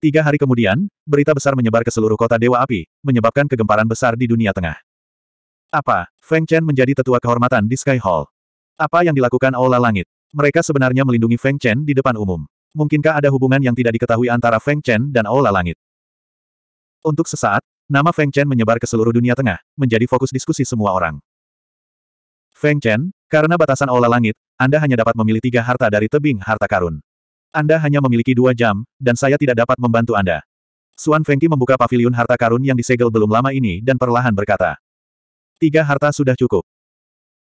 Tiga hari kemudian, berita besar menyebar ke seluruh kota Dewa Api, menyebabkan kegemparan besar di dunia tengah. Apa, Feng Chen menjadi tetua kehormatan di Sky Hall? Apa yang dilakukan Aula Langit? Mereka sebenarnya melindungi Feng Chen di depan umum. Mungkinkah ada hubungan yang tidak diketahui antara Feng Chen dan Aula Langit? Untuk sesaat, nama Feng Chen menyebar ke seluruh dunia tengah, menjadi fokus diskusi semua orang. Feng Chen, karena batasan Aula Langit, Anda hanya dapat memilih tiga harta dari tebing harta karun. Anda hanya memiliki dua jam, dan saya tidak dapat membantu Anda. Suan Fengki membuka pavilion harta karun yang disegel belum lama ini dan perlahan berkata. Tiga harta sudah cukup.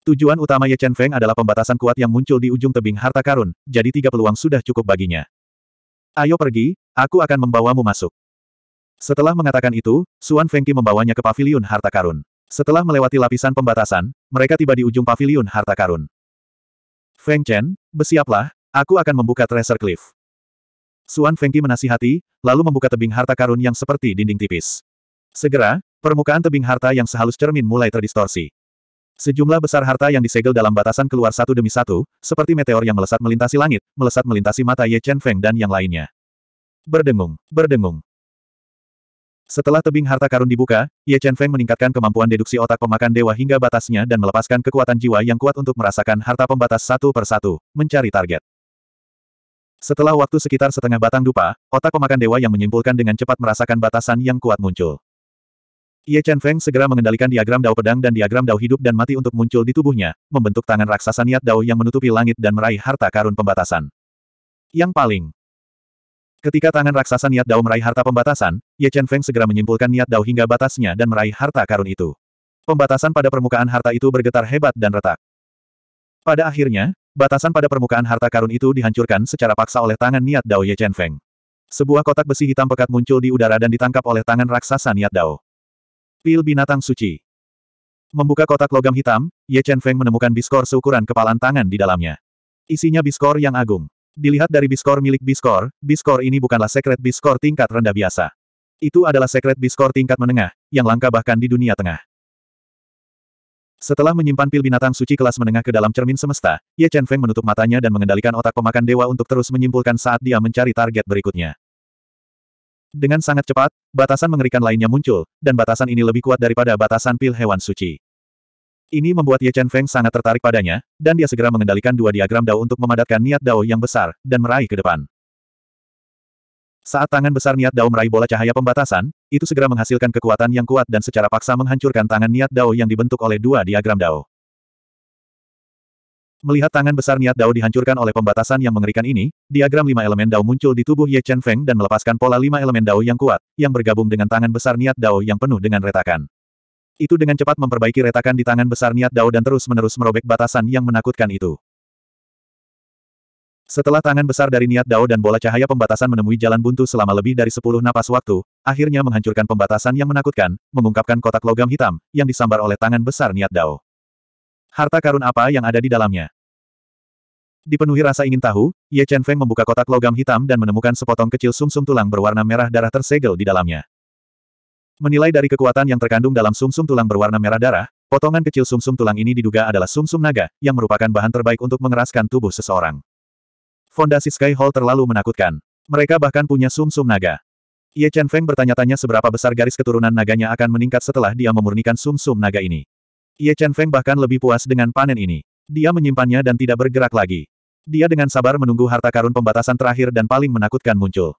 Tujuan utama Ye Chen Feng adalah pembatasan kuat yang muncul di ujung tebing harta karun, jadi tiga peluang sudah cukup baginya. Ayo pergi, aku akan membawamu masuk. Setelah mengatakan itu, Suan Fengki membawanya ke pavilion harta karun. Setelah melewati lapisan pembatasan, mereka tiba di ujung pavilion harta karun. Feng Chen, bersiaplah, Aku akan membuka Treasure Cliff. Suan Fengki menasihati, lalu membuka tebing harta karun yang seperti dinding tipis. Segera, permukaan tebing harta yang sehalus cermin mulai terdistorsi. Sejumlah besar harta yang disegel dalam batasan keluar satu demi satu, seperti meteor yang melesat melintasi langit, melesat melintasi mata Ye Chen Feng dan yang lainnya. Berdengung, berdengung. Setelah tebing harta karun dibuka, Ye Chen Feng meningkatkan kemampuan deduksi otak pemakan dewa hingga batasnya dan melepaskan kekuatan jiwa yang kuat untuk merasakan harta pembatas satu per satu, mencari target. Setelah waktu sekitar setengah batang dupa, otak pemakan dewa yang menyimpulkan dengan cepat merasakan batasan yang kuat muncul. Ye Chen Feng segera mengendalikan diagram dao pedang dan diagram dao hidup dan mati untuk muncul di tubuhnya, membentuk tangan raksasa niat dao yang menutupi langit dan meraih harta karun pembatasan. Yang paling Ketika tangan raksasa niat dao meraih harta pembatasan, Ye Chen Feng segera menyimpulkan niat dao hingga batasnya dan meraih harta karun itu. Pembatasan pada permukaan harta itu bergetar hebat dan retak. Pada akhirnya, Batasan pada permukaan harta karun itu dihancurkan secara paksa oleh tangan niat Dao Ye Chen Feng. Sebuah kotak besi hitam pekat muncul di udara dan ditangkap oleh tangan raksasa niat Dao. Pil binatang suci. Membuka kotak logam hitam, Ye Chen Feng menemukan biskor seukuran kepalan tangan di dalamnya. Isinya biskor yang agung. Dilihat dari biskor milik biskor, biskor ini bukanlah sekret biskor tingkat rendah biasa. Itu adalah sekret biskor tingkat menengah, yang langka bahkan di dunia tengah. Setelah menyimpan pil binatang suci kelas menengah ke dalam cermin semesta, Ye Chen Feng menutup matanya dan mengendalikan otak pemakan dewa untuk terus menyimpulkan saat dia mencari target berikutnya. Dengan sangat cepat, batasan mengerikan lainnya muncul, dan batasan ini lebih kuat daripada batasan pil hewan suci. Ini membuat Ye Chen Feng sangat tertarik padanya, dan dia segera mengendalikan dua diagram dao untuk memadatkan niat dao yang besar, dan meraih ke depan. Saat tangan besar niat dao meraih bola cahaya pembatasan, itu segera menghasilkan kekuatan yang kuat dan secara paksa menghancurkan tangan niat Dao yang dibentuk oleh dua diagram Dao. Melihat tangan besar niat Dao dihancurkan oleh pembatasan yang mengerikan ini, diagram lima elemen Dao muncul di tubuh Ye Chen Feng dan melepaskan pola lima elemen Dao yang kuat, yang bergabung dengan tangan besar niat Dao yang penuh dengan retakan. Itu dengan cepat memperbaiki retakan di tangan besar niat Dao dan terus-menerus merobek batasan yang menakutkan itu. Setelah tangan besar dari niat Dao dan bola cahaya pembatasan menemui jalan buntu selama lebih dari sepuluh napas waktu, akhirnya menghancurkan pembatasan yang menakutkan, mengungkapkan kotak logam hitam, yang disambar oleh tangan besar niat Dao. Harta karun apa yang ada di dalamnya? Dipenuhi rasa ingin tahu, Ye Chen Feng membuka kotak logam hitam dan menemukan sepotong kecil sumsum -sum tulang berwarna merah darah tersegel di dalamnya. Menilai dari kekuatan yang terkandung dalam sumsum -sum tulang berwarna merah darah, potongan kecil sumsum -sum tulang ini diduga adalah sumsum naga, yang merupakan bahan terbaik untuk mengeraskan tubuh seseorang. Fondasi Sky Hall terlalu menakutkan. Mereka bahkan punya sumsum sum naga. Ye Chen Feng bertanya-tanya seberapa besar garis keturunan naganya akan meningkat setelah dia memurnikan sumsum sum naga ini. Ye Chen Feng bahkan lebih puas dengan panen ini. Dia menyimpannya dan tidak bergerak lagi. Dia dengan sabar menunggu harta karun pembatasan terakhir dan paling menakutkan muncul.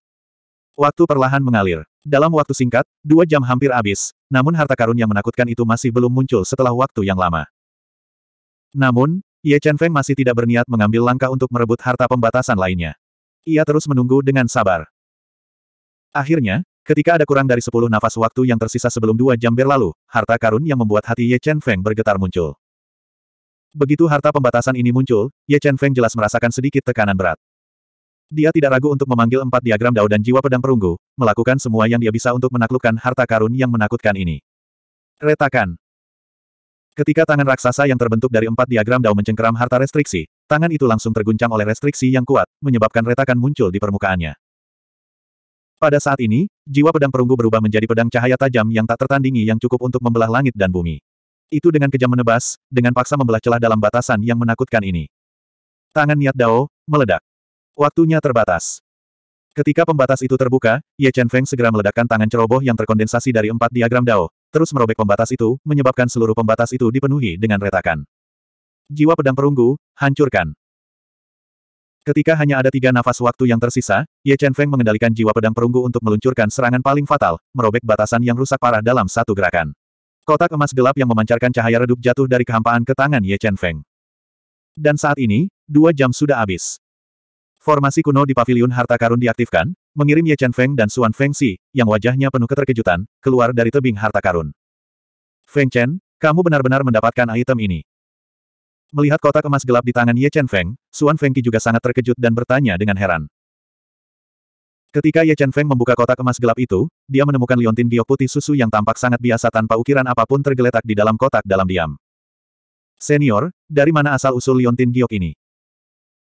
Waktu perlahan mengalir. Dalam waktu singkat, dua jam hampir habis, namun harta karun yang menakutkan itu masih belum muncul setelah waktu yang lama. Namun, Ye Chen Feng masih tidak berniat mengambil langkah untuk merebut harta pembatasan lainnya. Ia terus menunggu dengan sabar. Akhirnya, ketika ada kurang dari 10 nafas waktu yang tersisa sebelum dua jam berlalu, harta karun yang membuat hati Ye Chen Feng bergetar muncul. Begitu harta pembatasan ini muncul, Ye Chen Feng jelas merasakan sedikit tekanan berat. Dia tidak ragu untuk memanggil empat diagram dao dan jiwa pedang perunggu, melakukan semua yang dia bisa untuk menaklukkan harta karun yang menakutkan ini. Retakan. Ketika tangan raksasa yang terbentuk dari empat diagram dao mencengkeram harta restriksi, tangan itu langsung terguncang oleh restriksi yang kuat, menyebabkan retakan muncul di permukaannya. Pada saat ini, jiwa pedang perunggu berubah menjadi pedang cahaya tajam yang tak tertandingi yang cukup untuk membelah langit dan bumi. Itu dengan kejam menebas, dengan paksa membelah celah dalam batasan yang menakutkan ini. Tangan niat Dao, meledak. Waktunya terbatas. Ketika pembatas itu terbuka, Ye Chen Feng segera meledakkan tangan ceroboh yang terkondensasi dari empat diagram Dao, terus merobek pembatas itu, menyebabkan seluruh pembatas itu dipenuhi dengan retakan. Jiwa pedang perunggu, hancurkan. Ketika hanya ada tiga nafas waktu yang tersisa, Ye Chen Feng mengendalikan jiwa pedang perunggu untuk meluncurkan serangan paling fatal, merobek batasan yang rusak parah dalam satu gerakan. Kotak emas gelap yang memancarkan cahaya redup jatuh dari kehampaan ke tangan Ye Chen Feng. Dan saat ini, dua jam sudah habis. Formasi kuno di Paviliun harta karun diaktifkan, mengirim Ye Chen Feng dan Suan Feng Xi, yang wajahnya penuh keterkejutan, keluar dari tebing harta karun. Feng Chen, kamu benar-benar mendapatkan item ini. Melihat kotak emas gelap di tangan Ye Chen Feng, Xuan Fengqi juga sangat terkejut dan bertanya dengan heran. Ketika Ye Chen Feng membuka kotak emas gelap itu, dia menemukan liontin giok putih susu yang tampak sangat biasa tanpa ukiran apapun tergeletak di dalam kotak dalam diam. Senior, dari mana asal-usul liontin giok ini?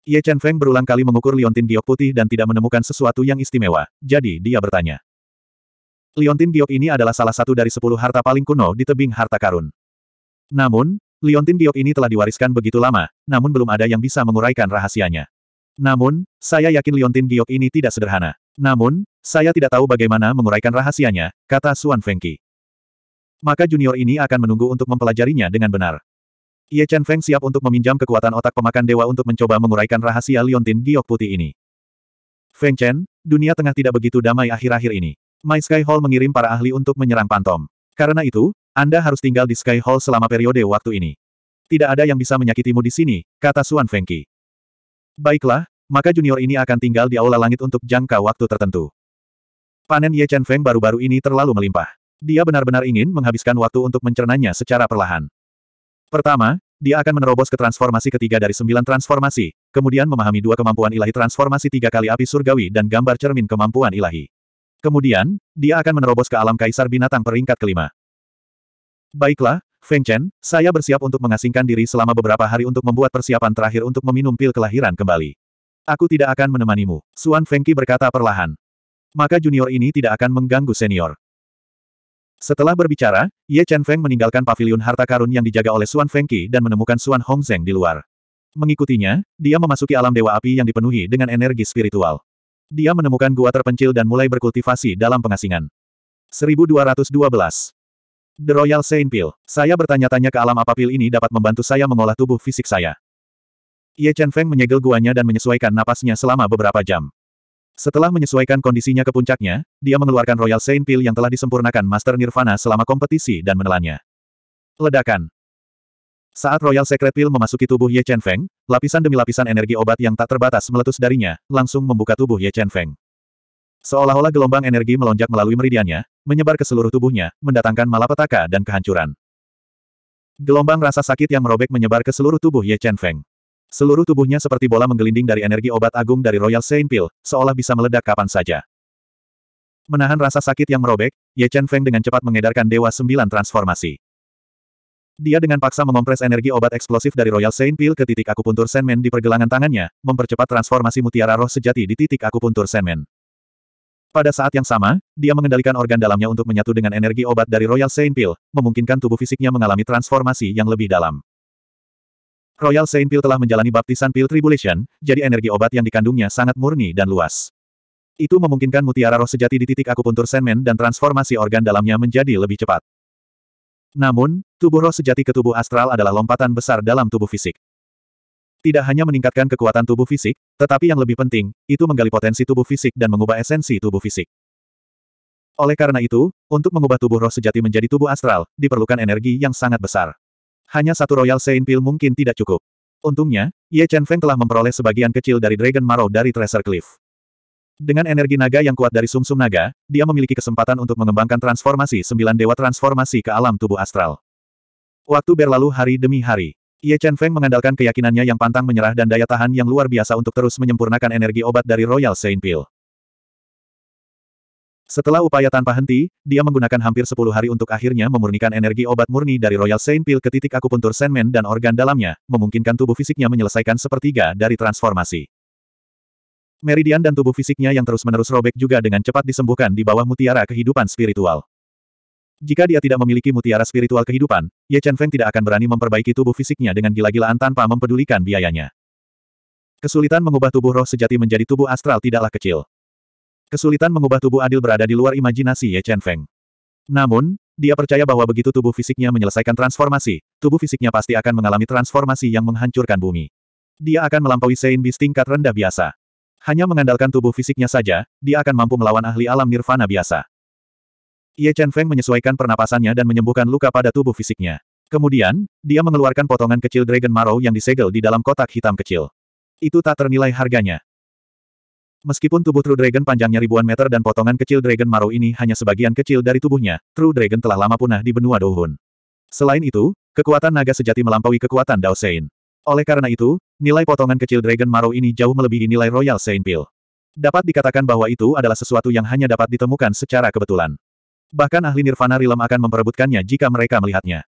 Ye Chen Feng berulang kali mengukur liontin giok putih dan tidak menemukan sesuatu yang istimewa, jadi dia bertanya. Liontin giok ini adalah salah satu dari sepuluh harta paling kuno di tebing harta karun. Namun, liontin giok ini telah diwariskan begitu lama, namun belum ada yang bisa menguraikan rahasianya. Namun, saya yakin liontin giok ini tidak sederhana. Namun, saya tidak tahu bagaimana menguraikan rahasianya, kata Suan Fengki. Maka junior ini akan menunggu untuk mempelajarinya dengan benar. Ye Chen Feng siap untuk meminjam kekuatan otak pemakan dewa untuk mencoba menguraikan rahasia liontin giok putih ini. Feng Chen, dunia tengah tidak begitu damai akhir-akhir ini. My Sky Hall mengirim para ahli untuk menyerang Pantom. Karena itu, Anda harus tinggal di Sky Hall selama periode waktu ini. Tidak ada yang bisa menyakitimu di sini, kata Suan Feng Qi. Baiklah, maka junior ini akan tinggal di Aula Langit untuk jangka waktu tertentu. Panen Ye Chen Feng baru-baru ini terlalu melimpah. Dia benar-benar ingin menghabiskan waktu untuk mencernanya secara perlahan. Pertama, dia akan menerobos ke transformasi ketiga dari sembilan transformasi, kemudian memahami dua kemampuan ilahi transformasi tiga kali api surgawi dan gambar cermin kemampuan ilahi. Kemudian, dia akan menerobos ke alam kaisar binatang peringkat kelima. Baiklah, Feng Chen, saya bersiap untuk mengasingkan diri selama beberapa hari untuk membuat persiapan terakhir untuk meminum pil kelahiran kembali. Aku tidak akan menemanimu, Suan Fengqi berkata perlahan. Maka junior ini tidak akan mengganggu senior. Setelah berbicara, Ye Chen Feng meninggalkan pavilion harta karun yang dijaga oleh Xuan Fengqi dan menemukan Xuan Zeng di luar. Mengikutinya, dia memasuki alam dewa api yang dipenuhi dengan energi spiritual. Dia menemukan gua terpencil dan mulai berkultivasi dalam pengasingan. 1212 The Royal Saint Pill. Saya bertanya-tanya ke alam apa pil ini dapat membantu saya mengolah tubuh fisik saya. Ye Chen Feng menyegel guanya dan menyesuaikan napasnya selama beberapa jam. Setelah menyesuaikan kondisinya ke puncaknya, dia mengeluarkan Royal Saint Pill yang telah disempurnakan Master Nirvana selama kompetisi dan menelannya. Ledakan. Saat Royal Secret Pill memasuki tubuh Ye Chen Feng, lapisan demi lapisan energi obat yang tak terbatas meletus darinya, langsung membuka tubuh Ye Chen Feng. Seolah-olah gelombang energi melonjak melalui meridiannya, menyebar ke seluruh tubuhnya, mendatangkan malapetaka dan kehancuran. Gelombang rasa sakit yang merobek menyebar ke seluruh tubuh Ye Chen Feng. Seluruh tubuhnya seperti bola menggelinding dari energi obat agung dari Royal Saint Pill, seolah bisa meledak kapan saja. Menahan rasa sakit yang merobek, Ye Chen Feng dengan cepat mengedarkan Dewa Sembilan Transformasi. Dia dengan paksa mengompres energi obat eksplosif dari Royal Saint Pill ke titik akupuntur Senmen di pergelangan tangannya, mempercepat transformasi mutiara roh sejati di titik akupuntur Senmen. Pada saat yang sama, dia mengendalikan organ dalamnya untuk menyatu dengan energi obat dari Royal Saint Pill, memungkinkan tubuh fisiknya mengalami transformasi yang lebih dalam. Royal Saint Pil telah menjalani baptisan Pil Tribulation, jadi energi obat yang dikandungnya sangat murni dan luas. Itu memungkinkan mutiara roh sejati di titik akupuntur Senmen dan transformasi organ dalamnya menjadi lebih cepat. Namun, tubuh roh sejati ke tubuh astral adalah lompatan besar dalam tubuh fisik. Tidak hanya meningkatkan kekuatan tubuh fisik, tetapi yang lebih penting, itu menggali potensi tubuh fisik dan mengubah esensi tubuh fisik. Oleh karena itu, untuk mengubah tubuh roh sejati menjadi tubuh astral, diperlukan energi yang sangat besar. Hanya satu Royal Saint Pill mungkin tidak cukup. Untungnya, Ye Chen Feng telah memperoleh sebagian kecil dari Dragon Marrow dari Treasure Cliff. Dengan energi naga yang kuat dari sumsum -sum naga, dia memiliki kesempatan untuk mengembangkan transformasi sembilan dewa transformasi ke alam tubuh astral. Waktu berlalu hari demi hari. Ye Chen Feng mengandalkan keyakinannya yang pantang menyerah dan daya tahan yang luar biasa untuk terus menyempurnakan energi obat dari Royal Saint Pill. Setelah upaya tanpa henti, dia menggunakan hampir 10 hari untuk akhirnya memurnikan energi obat murni dari Royal Saint Pill ke titik akupuntur Sandman dan organ dalamnya, memungkinkan tubuh fisiknya menyelesaikan sepertiga dari transformasi. Meridian dan tubuh fisiknya yang terus-menerus robek juga dengan cepat disembuhkan di bawah mutiara kehidupan spiritual. Jika dia tidak memiliki mutiara spiritual kehidupan, Ye Chen Feng tidak akan berani memperbaiki tubuh fisiknya dengan gila-gilaan tanpa mempedulikan biayanya. Kesulitan mengubah tubuh roh sejati menjadi tubuh astral tidaklah kecil. Kesulitan mengubah tubuh adil berada di luar imajinasi Ye Chen Feng. Namun, dia percaya bahwa begitu tubuh fisiknya menyelesaikan transformasi, tubuh fisiknya pasti akan mengalami transformasi yang menghancurkan bumi. Dia akan melampaui Sein Beast tingkat rendah biasa. Hanya mengandalkan tubuh fisiknya saja, dia akan mampu melawan ahli alam nirvana biasa. Ye Chen Feng menyesuaikan pernapasannya dan menyembuhkan luka pada tubuh fisiknya. Kemudian, dia mengeluarkan potongan kecil Dragon Marrow yang disegel di dalam kotak hitam kecil. Itu tak ternilai harganya. Meskipun tubuh True Dragon panjangnya ribuan meter dan potongan kecil Dragon Marrow ini hanya sebagian kecil dari tubuhnya, True Dragon telah lama punah di benua Douhun. Selain itu, kekuatan naga sejati melampaui kekuatan Dao Sein. Oleh karena itu, nilai potongan kecil Dragon Marrow ini jauh melebihi nilai Royal Sein Pill. Dapat dikatakan bahwa itu adalah sesuatu yang hanya dapat ditemukan secara kebetulan. Bahkan ahli Nirvana Rilem akan memperebutkannya jika mereka melihatnya.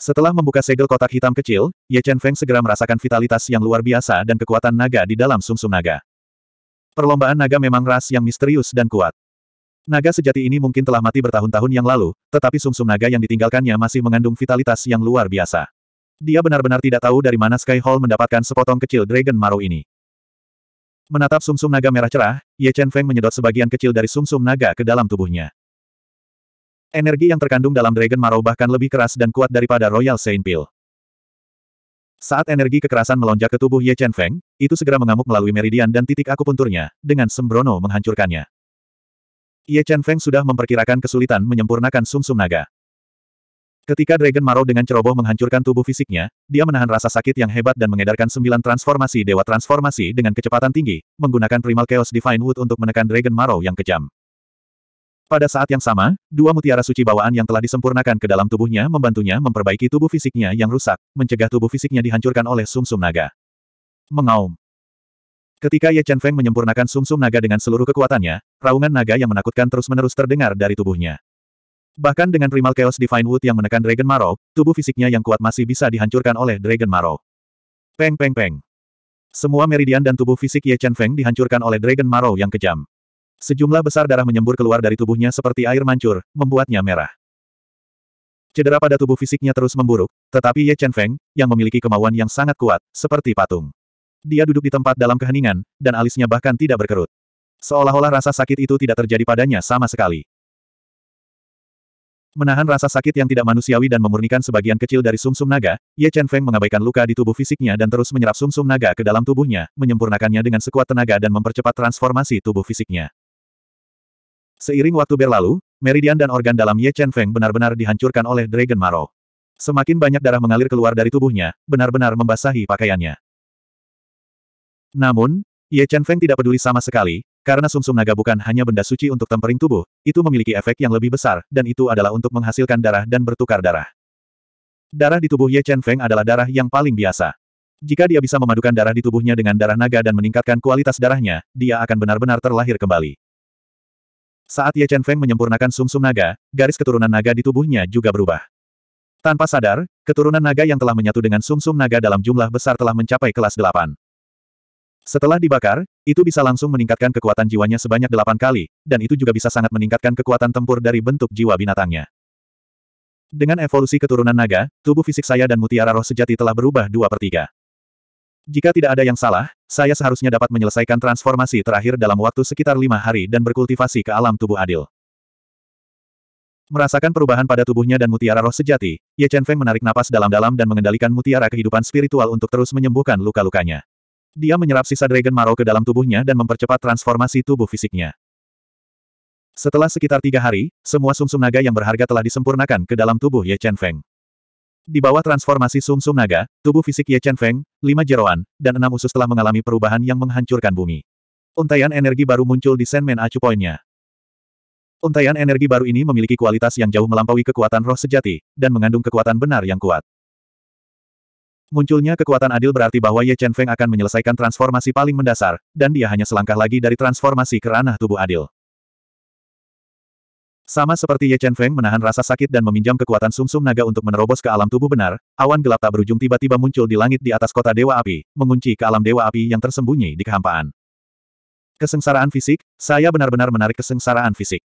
Setelah membuka segel kotak hitam kecil, Ye Chen Feng segera merasakan vitalitas yang luar biasa dan kekuatan naga di dalam sumsum -sum naga. Perlombaan naga memang ras yang misterius dan kuat. Naga sejati ini mungkin telah mati bertahun-tahun yang lalu, tetapi sumsum -sum naga yang ditinggalkannya masih mengandung vitalitas yang luar biasa. Dia benar-benar tidak tahu dari mana Sky Hall mendapatkan sepotong kecil Dragon Marrow ini. Menatap sumsum -sum naga merah cerah, Ye Chen Feng menyedot sebagian kecil dari sumsum -sum naga ke dalam tubuhnya. Energi yang terkandung dalam Dragon Marrow bahkan lebih keras dan kuat daripada Royal Saint Pill. Saat energi kekerasan melonjak ke tubuh Ye Chen Feng, itu segera mengamuk melalui meridian dan titik akupunturnya, dengan sembrono menghancurkannya. Ye Chen Feng sudah memperkirakan kesulitan menyempurnakan sumsum -sum naga. Ketika Dragon Maro dengan ceroboh menghancurkan tubuh fisiknya, dia menahan rasa sakit yang hebat dan mengedarkan sembilan transformasi dewa transformasi dengan kecepatan tinggi, menggunakan Primal Chaos Divine Wood untuk menekan Dragon Maro yang kejam. Pada saat yang sama, dua mutiara suci bawaan yang telah disempurnakan ke dalam tubuhnya membantunya memperbaiki tubuh fisiknya yang rusak, mencegah tubuh fisiknya dihancurkan oleh sumsum -sum naga. Mengaum. Ketika Ye Chen Feng menyempurnakan sumsum -sum naga dengan seluruh kekuatannya, raungan naga yang menakutkan terus-menerus terdengar dari tubuhnya. Bahkan dengan primal chaos Divine Wood yang menekan Dragon Marrow, tubuh fisiknya yang kuat masih bisa dihancurkan oleh Dragon Marrow. Peng peng peng. Semua meridian dan tubuh fisik Ye Chen Feng dihancurkan oleh Dragon Marrow yang kejam. Sejumlah besar darah menyembur keluar dari tubuhnya seperti air mancur, membuatnya merah. Cedera pada tubuh fisiknya terus memburuk, tetapi Ye Chen Feng, yang memiliki kemauan yang sangat kuat, seperti patung. Dia duduk di tempat dalam keheningan, dan alisnya bahkan tidak berkerut. Seolah-olah rasa sakit itu tidak terjadi padanya sama sekali. Menahan rasa sakit yang tidak manusiawi dan memurnikan sebagian kecil dari sumsum -sum naga, Ye Chen Feng mengabaikan luka di tubuh fisiknya dan terus menyerap sumsum -sum naga ke dalam tubuhnya, menyempurnakannya dengan sekuat tenaga dan mempercepat transformasi tubuh fisiknya. Seiring waktu berlalu, meridian dan organ dalam Ye Chen Feng benar-benar dihancurkan oleh Dragon Maro. Semakin banyak darah mengalir keluar dari tubuhnya, benar-benar membasahi pakaiannya. Namun, Ye Chen Feng tidak peduli sama sekali, karena sumsum -sum naga bukan hanya benda suci untuk tempering tubuh, itu memiliki efek yang lebih besar, dan itu adalah untuk menghasilkan darah dan bertukar darah. Darah di tubuh Ye Chen Feng adalah darah yang paling biasa. Jika dia bisa memadukan darah di tubuhnya dengan darah naga dan meningkatkan kualitas darahnya, dia akan benar-benar terlahir kembali. Saat Ye Chen Feng menyempurnakan sumsum -sum naga, garis keturunan naga di tubuhnya juga berubah. Tanpa sadar, keturunan naga yang telah menyatu dengan sumsum -sum naga dalam jumlah besar telah mencapai kelas delapan. Setelah dibakar, itu bisa langsung meningkatkan kekuatan jiwanya sebanyak delapan kali, dan itu juga bisa sangat meningkatkan kekuatan tempur dari bentuk jiwa binatangnya. Dengan evolusi keturunan naga, tubuh fisik saya dan mutiara roh sejati telah berubah dua per 3. Jika tidak ada yang salah, saya seharusnya dapat menyelesaikan transformasi terakhir dalam waktu sekitar lima hari dan berkultivasi ke alam tubuh adil. Merasakan perubahan pada tubuhnya dan mutiara roh sejati, Ye Chen Feng menarik napas dalam-dalam dan mengendalikan mutiara kehidupan spiritual untuk terus menyembuhkan luka-lukanya. Dia menyerap sisa Dragon Marrow ke dalam tubuhnya dan mempercepat transformasi tubuh fisiknya. Setelah sekitar tiga hari, semua sumsum -sum naga yang berharga telah disempurnakan ke dalam tubuh Ye Chen Feng. Di bawah transformasi sumsum -sum naga, tubuh fisik Ye Chen Feng, lima jeroan, dan enam usus telah mengalami perubahan yang menghancurkan bumi. Untaian energi baru muncul di Senmen Acu Poinnya. Untaian energi baru ini memiliki kualitas yang jauh melampaui kekuatan roh sejati, dan mengandung kekuatan benar yang kuat. Munculnya kekuatan adil berarti bahwa Ye Chen Feng akan menyelesaikan transformasi paling mendasar, dan dia hanya selangkah lagi dari transformasi ke ranah tubuh adil. Sama seperti Ye Chen Feng menahan rasa sakit dan meminjam kekuatan sumsum naga untuk menerobos ke alam tubuh benar, awan gelap tak berujung tiba-tiba muncul di langit di atas kota Dewa Api, mengunci ke alam Dewa Api yang tersembunyi di kehampaan. Kesengsaraan fisik, saya benar-benar menarik kesengsaraan fisik.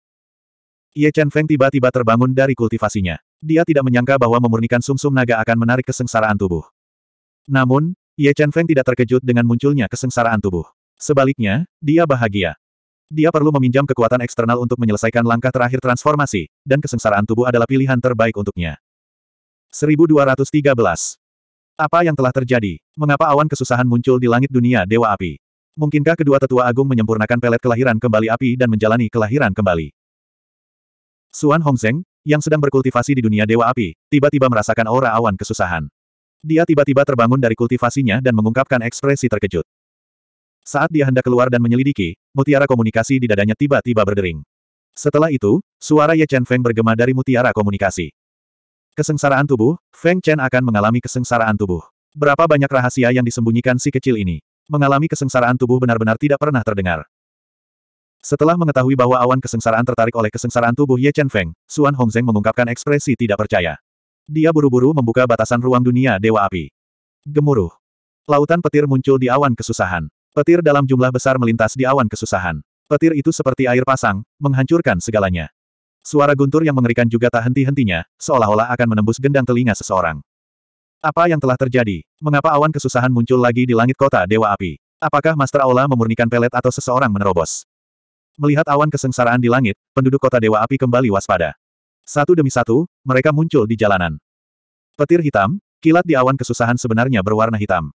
Ye Chen Feng tiba-tiba terbangun dari kultivasinya. Dia tidak menyangka bahwa memurnikan sumsum naga akan menarik kesengsaraan tubuh. Namun, Ye Chen Feng tidak terkejut dengan munculnya kesengsaraan tubuh. Sebaliknya, dia bahagia. Dia perlu meminjam kekuatan eksternal untuk menyelesaikan langkah terakhir transformasi, dan kesengsaraan tubuh adalah pilihan terbaik untuknya. 1213. Apa yang telah terjadi? Mengapa awan kesusahan muncul di langit dunia Dewa Api? Mungkinkah kedua tetua agung menyempurnakan pelet kelahiran kembali api dan menjalani kelahiran kembali? Suan Hongzeng, yang sedang berkultivasi di dunia Dewa Api, tiba-tiba merasakan aura awan kesusahan. Dia tiba-tiba terbangun dari kultivasinya dan mengungkapkan ekspresi terkejut. Saat dia hendak keluar dan menyelidiki, mutiara komunikasi di dadanya tiba-tiba berdering. Setelah itu, suara Ye Chen Feng bergema dari mutiara komunikasi. Kesengsaraan tubuh, Feng Chen akan mengalami kesengsaraan tubuh. Berapa banyak rahasia yang disembunyikan si kecil ini? Mengalami kesengsaraan tubuh benar-benar tidak pernah terdengar. Setelah mengetahui bahwa awan kesengsaraan tertarik oleh kesengsaraan tubuh Ye Chen Feng, Hong Zeng mengungkapkan ekspresi tidak percaya. Dia buru-buru membuka batasan ruang dunia Dewa Api. Gemuruh. Lautan petir muncul di awan kesusahan. Petir dalam jumlah besar melintas di awan kesusahan. Petir itu seperti air pasang, menghancurkan segalanya. Suara guntur yang mengerikan juga tak henti-hentinya, seolah-olah akan menembus gendang telinga seseorang. Apa yang telah terjadi? Mengapa awan kesusahan muncul lagi di langit kota Dewa Api? Apakah Master Aula memurnikan pelet atau seseorang menerobos? Melihat awan kesengsaraan di langit, penduduk kota Dewa Api kembali waspada. Satu demi satu, mereka muncul di jalanan. Petir hitam, kilat di awan kesusahan sebenarnya berwarna hitam.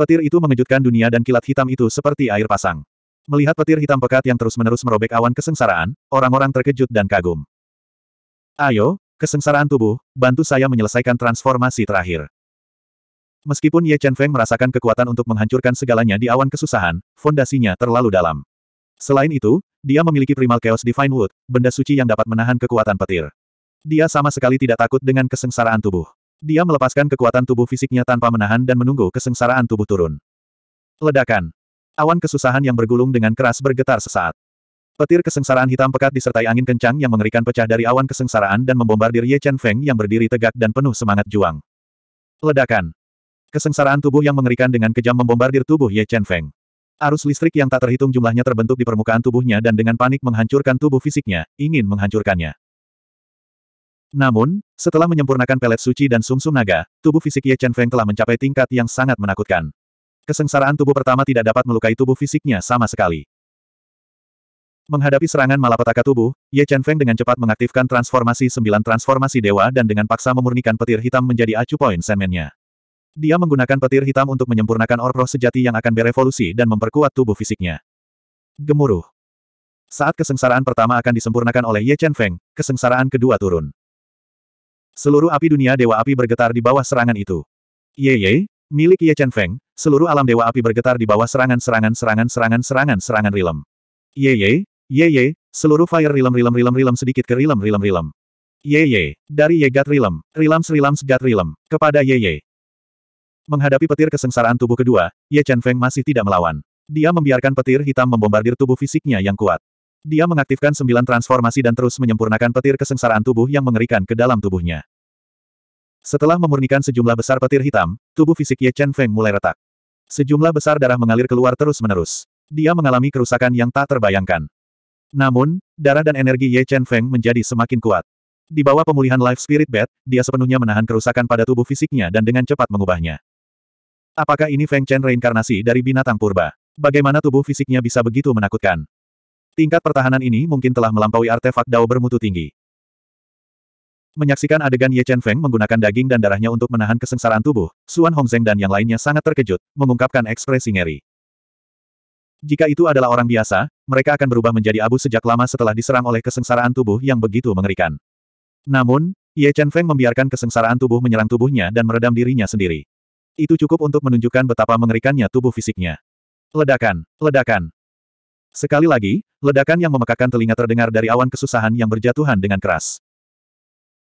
Petir itu mengejutkan dunia dan kilat hitam itu seperti air pasang. Melihat petir hitam pekat yang terus-menerus merobek awan kesengsaraan, orang-orang terkejut dan kagum. Ayo, kesengsaraan tubuh, bantu saya menyelesaikan transformasi terakhir. Meskipun Ye Chen Feng merasakan kekuatan untuk menghancurkan segalanya di awan kesusahan, fondasinya terlalu dalam. Selain itu, dia memiliki primal chaos divine wood, benda suci yang dapat menahan kekuatan petir. Dia sama sekali tidak takut dengan kesengsaraan tubuh. Dia melepaskan kekuatan tubuh fisiknya tanpa menahan dan menunggu kesengsaraan tubuh turun. Ledakan. Awan kesusahan yang bergulung dengan keras bergetar sesaat. Petir kesengsaraan hitam pekat disertai angin kencang yang mengerikan pecah dari awan kesengsaraan dan membombardir Ye Chen Feng yang berdiri tegak dan penuh semangat juang. Ledakan. Kesengsaraan tubuh yang mengerikan dengan kejam membombardir tubuh Ye Chen Feng. Arus listrik yang tak terhitung jumlahnya terbentuk di permukaan tubuhnya dan dengan panik menghancurkan tubuh fisiknya, ingin menghancurkannya. Namun, setelah menyempurnakan pelet suci dan sumsum -sum naga, tubuh fisik Ye Chen Feng telah mencapai tingkat yang sangat menakutkan. Kesengsaraan tubuh pertama tidak dapat melukai tubuh fisiknya sama sekali. Menghadapi serangan malapetaka tubuh, Ye Chen Feng dengan cepat mengaktifkan transformasi sembilan transformasi dewa dan dengan paksa memurnikan petir hitam menjadi acu poin semennya. Dia menggunakan petir hitam untuk menyempurnakan ordo sejati yang akan berevolusi dan memperkuat tubuh fisiknya. Gemuruh. Saat kesengsaraan pertama akan disempurnakan oleh Ye Chen Feng, kesengsaraan kedua turun. Seluruh api dunia Dewa Api bergetar di bawah serangan itu. Ye Ye, milik Ye Chen Feng, seluruh alam Dewa Api bergetar di bawah serangan-serangan-serangan-serangan-serangan-serangan rilem. Ye Ye, Ye Ye, seluruh fire rilem-rilem-rilem-rilem sedikit ke rilem-rilem-rilem. Ye Ye, dari Ye Gat Rilem, rilams-rilams Gat Rilem, kepada Ye Ye. Menghadapi petir kesengsaraan tubuh kedua, Ye Chen Feng masih tidak melawan. Dia membiarkan petir hitam membombardir tubuh fisiknya yang kuat. Dia mengaktifkan sembilan transformasi dan terus menyempurnakan petir kesengsaraan tubuh yang mengerikan ke dalam tubuhnya. Setelah memurnikan sejumlah besar petir hitam, tubuh fisik Ye Chen Feng mulai retak. Sejumlah besar darah mengalir keluar terus-menerus. Dia mengalami kerusakan yang tak terbayangkan. Namun, darah dan energi Ye Chen Feng menjadi semakin kuat. Di bawah pemulihan Life Spirit Bed, dia sepenuhnya menahan kerusakan pada tubuh fisiknya dan dengan cepat mengubahnya. Apakah ini Feng Chen reinkarnasi dari binatang purba? Bagaimana tubuh fisiknya bisa begitu menakutkan? Tingkat pertahanan ini mungkin telah melampaui artefak Dao bermutu tinggi. Menyaksikan adegan Ye Chen Feng menggunakan daging dan darahnya untuk menahan kesengsaraan tubuh, Suan Hong Zeng dan yang lainnya sangat terkejut, mengungkapkan ekspresi ngeri. Jika itu adalah orang biasa, mereka akan berubah menjadi abu sejak lama setelah diserang oleh kesengsaraan tubuh yang begitu mengerikan. Namun, Ye Chen Feng membiarkan kesengsaraan tubuh menyerang tubuhnya dan meredam dirinya sendiri. Itu cukup untuk menunjukkan betapa mengerikannya tubuh fisiknya. Ledakan, ledakan. Sekali lagi, ledakan yang memekakan telinga terdengar dari awan kesusahan yang berjatuhan dengan keras.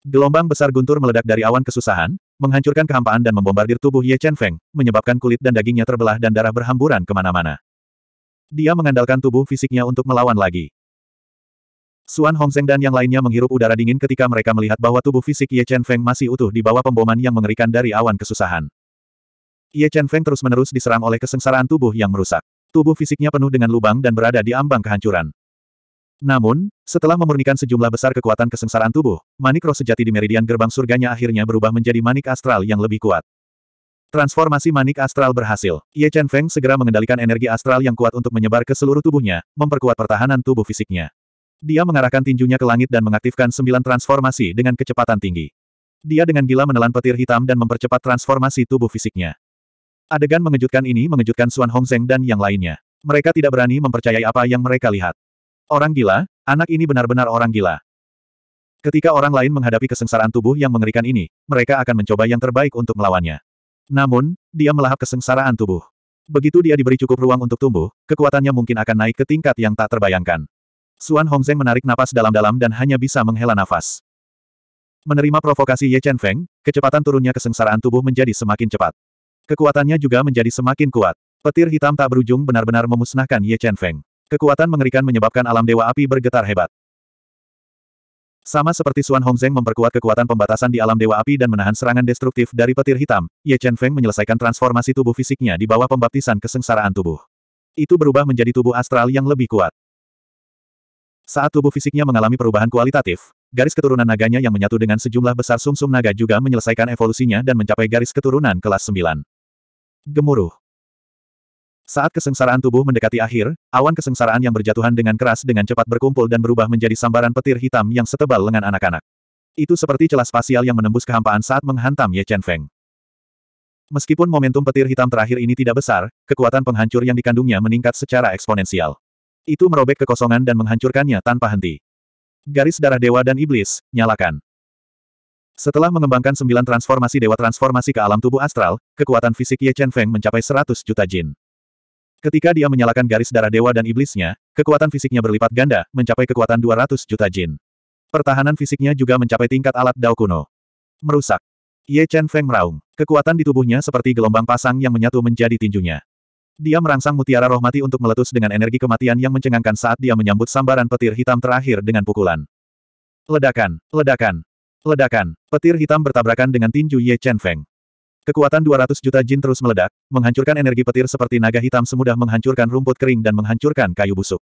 Gelombang besar guntur meledak dari awan kesusahan, menghancurkan kehampaan dan membombardir tubuh Ye Chen Feng, menyebabkan kulit dan dagingnya terbelah dan darah berhamburan kemana-mana. Dia mengandalkan tubuh fisiknya untuk melawan lagi. Suan Hong Hongzeng dan yang lainnya menghirup udara dingin ketika mereka melihat bahwa tubuh fisik Ye Chen Feng masih utuh di bawah pemboman yang mengerikan dari awan kesusahan. Ye Chen Feng terus-menerus diserang oleh kesengsaraan tubuh yang merusak. Tubuh fisiknya penuh dengan lubang dan berada di ambang kehancuran. Namun, setelah memurnikan sejumlah besar kekuatan kesengsaraan tubuh, manik roh sejati di meridian gerbang surganya akhirnya berubah menjadi manik astral yang lebih kuat. Transformasi manik astral berhasil. Ye Chen Feng segera mengendalikan energi astral yang kuat untuk menyebar ke seluruh tubuhnya, memperkuat pertahanan tubuh fisiknya. Dia mengarahkan tinjunya ke langit dan mengaktifkan sembilan transformasi dengan kecepatan tinggi. Dia dengan gila menelan petir hitam dan mempercepat transformasi tubuh fisiknya. Adegan mengejutkan ini mengejutkan Xuan Hongzeng dan yang lainnya. Mereka tidak berani mempercayai apa yang mereka lihat. Orang gila, anak ini benar-benar orang gila. Ketika orang lain menghadapi kesengsaraan tubuh yang mengerikan ini, mereka akan mencoba yang terbaik untuk melawannya. Namun, dia melahap kesengsaraan tubuh. Begitu dia diberi cukup ruang untuk tumbuh, kekuatannya mungkin akan naik ke tingkat yang tak terbayangkan. Suan Hongzeng menarik napas dalam-dalam dan hanya bisa menghela nafas. Menerima provokasi Ye Chen Feng, kecepatan turunnya kesengsaraan tubuh menjadi semakin cepat. Kekuatannya juga menjadi semakin kuat. Petir hitam tak berujung benar-benar memusnahkan Ye Chen Feng. Kekuatan mengerikan menyebabkan alam dewa api bergetar hebat. Sama seperti Xuan Hongzeng memperkuat kekuatan pembatasan di alam dewa api dan menahan serangan destruktif dari petir hitam, Ye Chen Feng menyelesaikan transformasi tubuh fisiknya di bawah pembaptisan kesengsaraan tubuh. Itu berubah menjadi tubuh astral yang lebih kuat. Saat tubuh fisiknya mengalami perubahan kualitatif, garis keturunan naganya yang menyatu dengan sejumlah besar sumsum -sum naga juga menyelesaikan evolusinya dan mencapai garis keturunan kelas 9. Gemuruh. Saat kesengsaraan tubuh mendekati akhir, awan kesengsaraan yang berjatuhan dengan keras dengan cepat berkumpul dan berubah menjadi sambaran petir hitam yang setebal lengan anak-anak. Itu seperti celah spasial yang menembus kehampaan saat menghantam Ye Chen Feng. Meskipun momentum petir hitam terakhir ini tidak besar, kekuatan penghancur yang dikandungnya meningkat secara eksponensial. Itu merobek kekosongan dan menghancurkannya tanpa henti. Garis darah dewa dan iblis, nyalakan. Setelah mengembangkan sembilan transformasi dewa transformasi ke alam tubuh astral, kekuatan fisik Ye Chen Feng mencapai 100 juta jin. Ketika dia menyalakan garis darah dewa dan iblisnya, kekuatan fisiknya berlipat ganda, mencapai kekuatan 200 juta jin. Pertahanan fisiknya juga mencapai tingkat alat dao kuno. Merusak. Ye Chen Feng meraung. Kekuatan di tubuhnya seperti gelombang pasang yang menyatu menjadi tinjunya. Dia merangsang mutiara roh mati untuk meletus dengan energi kematian yang mencengangkan saat dia menyambut sambaran petir hitam terakhir dengan pukulan. Ledakan, ledakan, ledakan. Petir hitam bertabrakan dengan tinju Ye Chen Feng. Kekuatan 200 juta jin terus meledak, menghancurkan energi petir seperti naga hitam semudah menghancurkan rumput kering dan menghancurkan kayu busuk.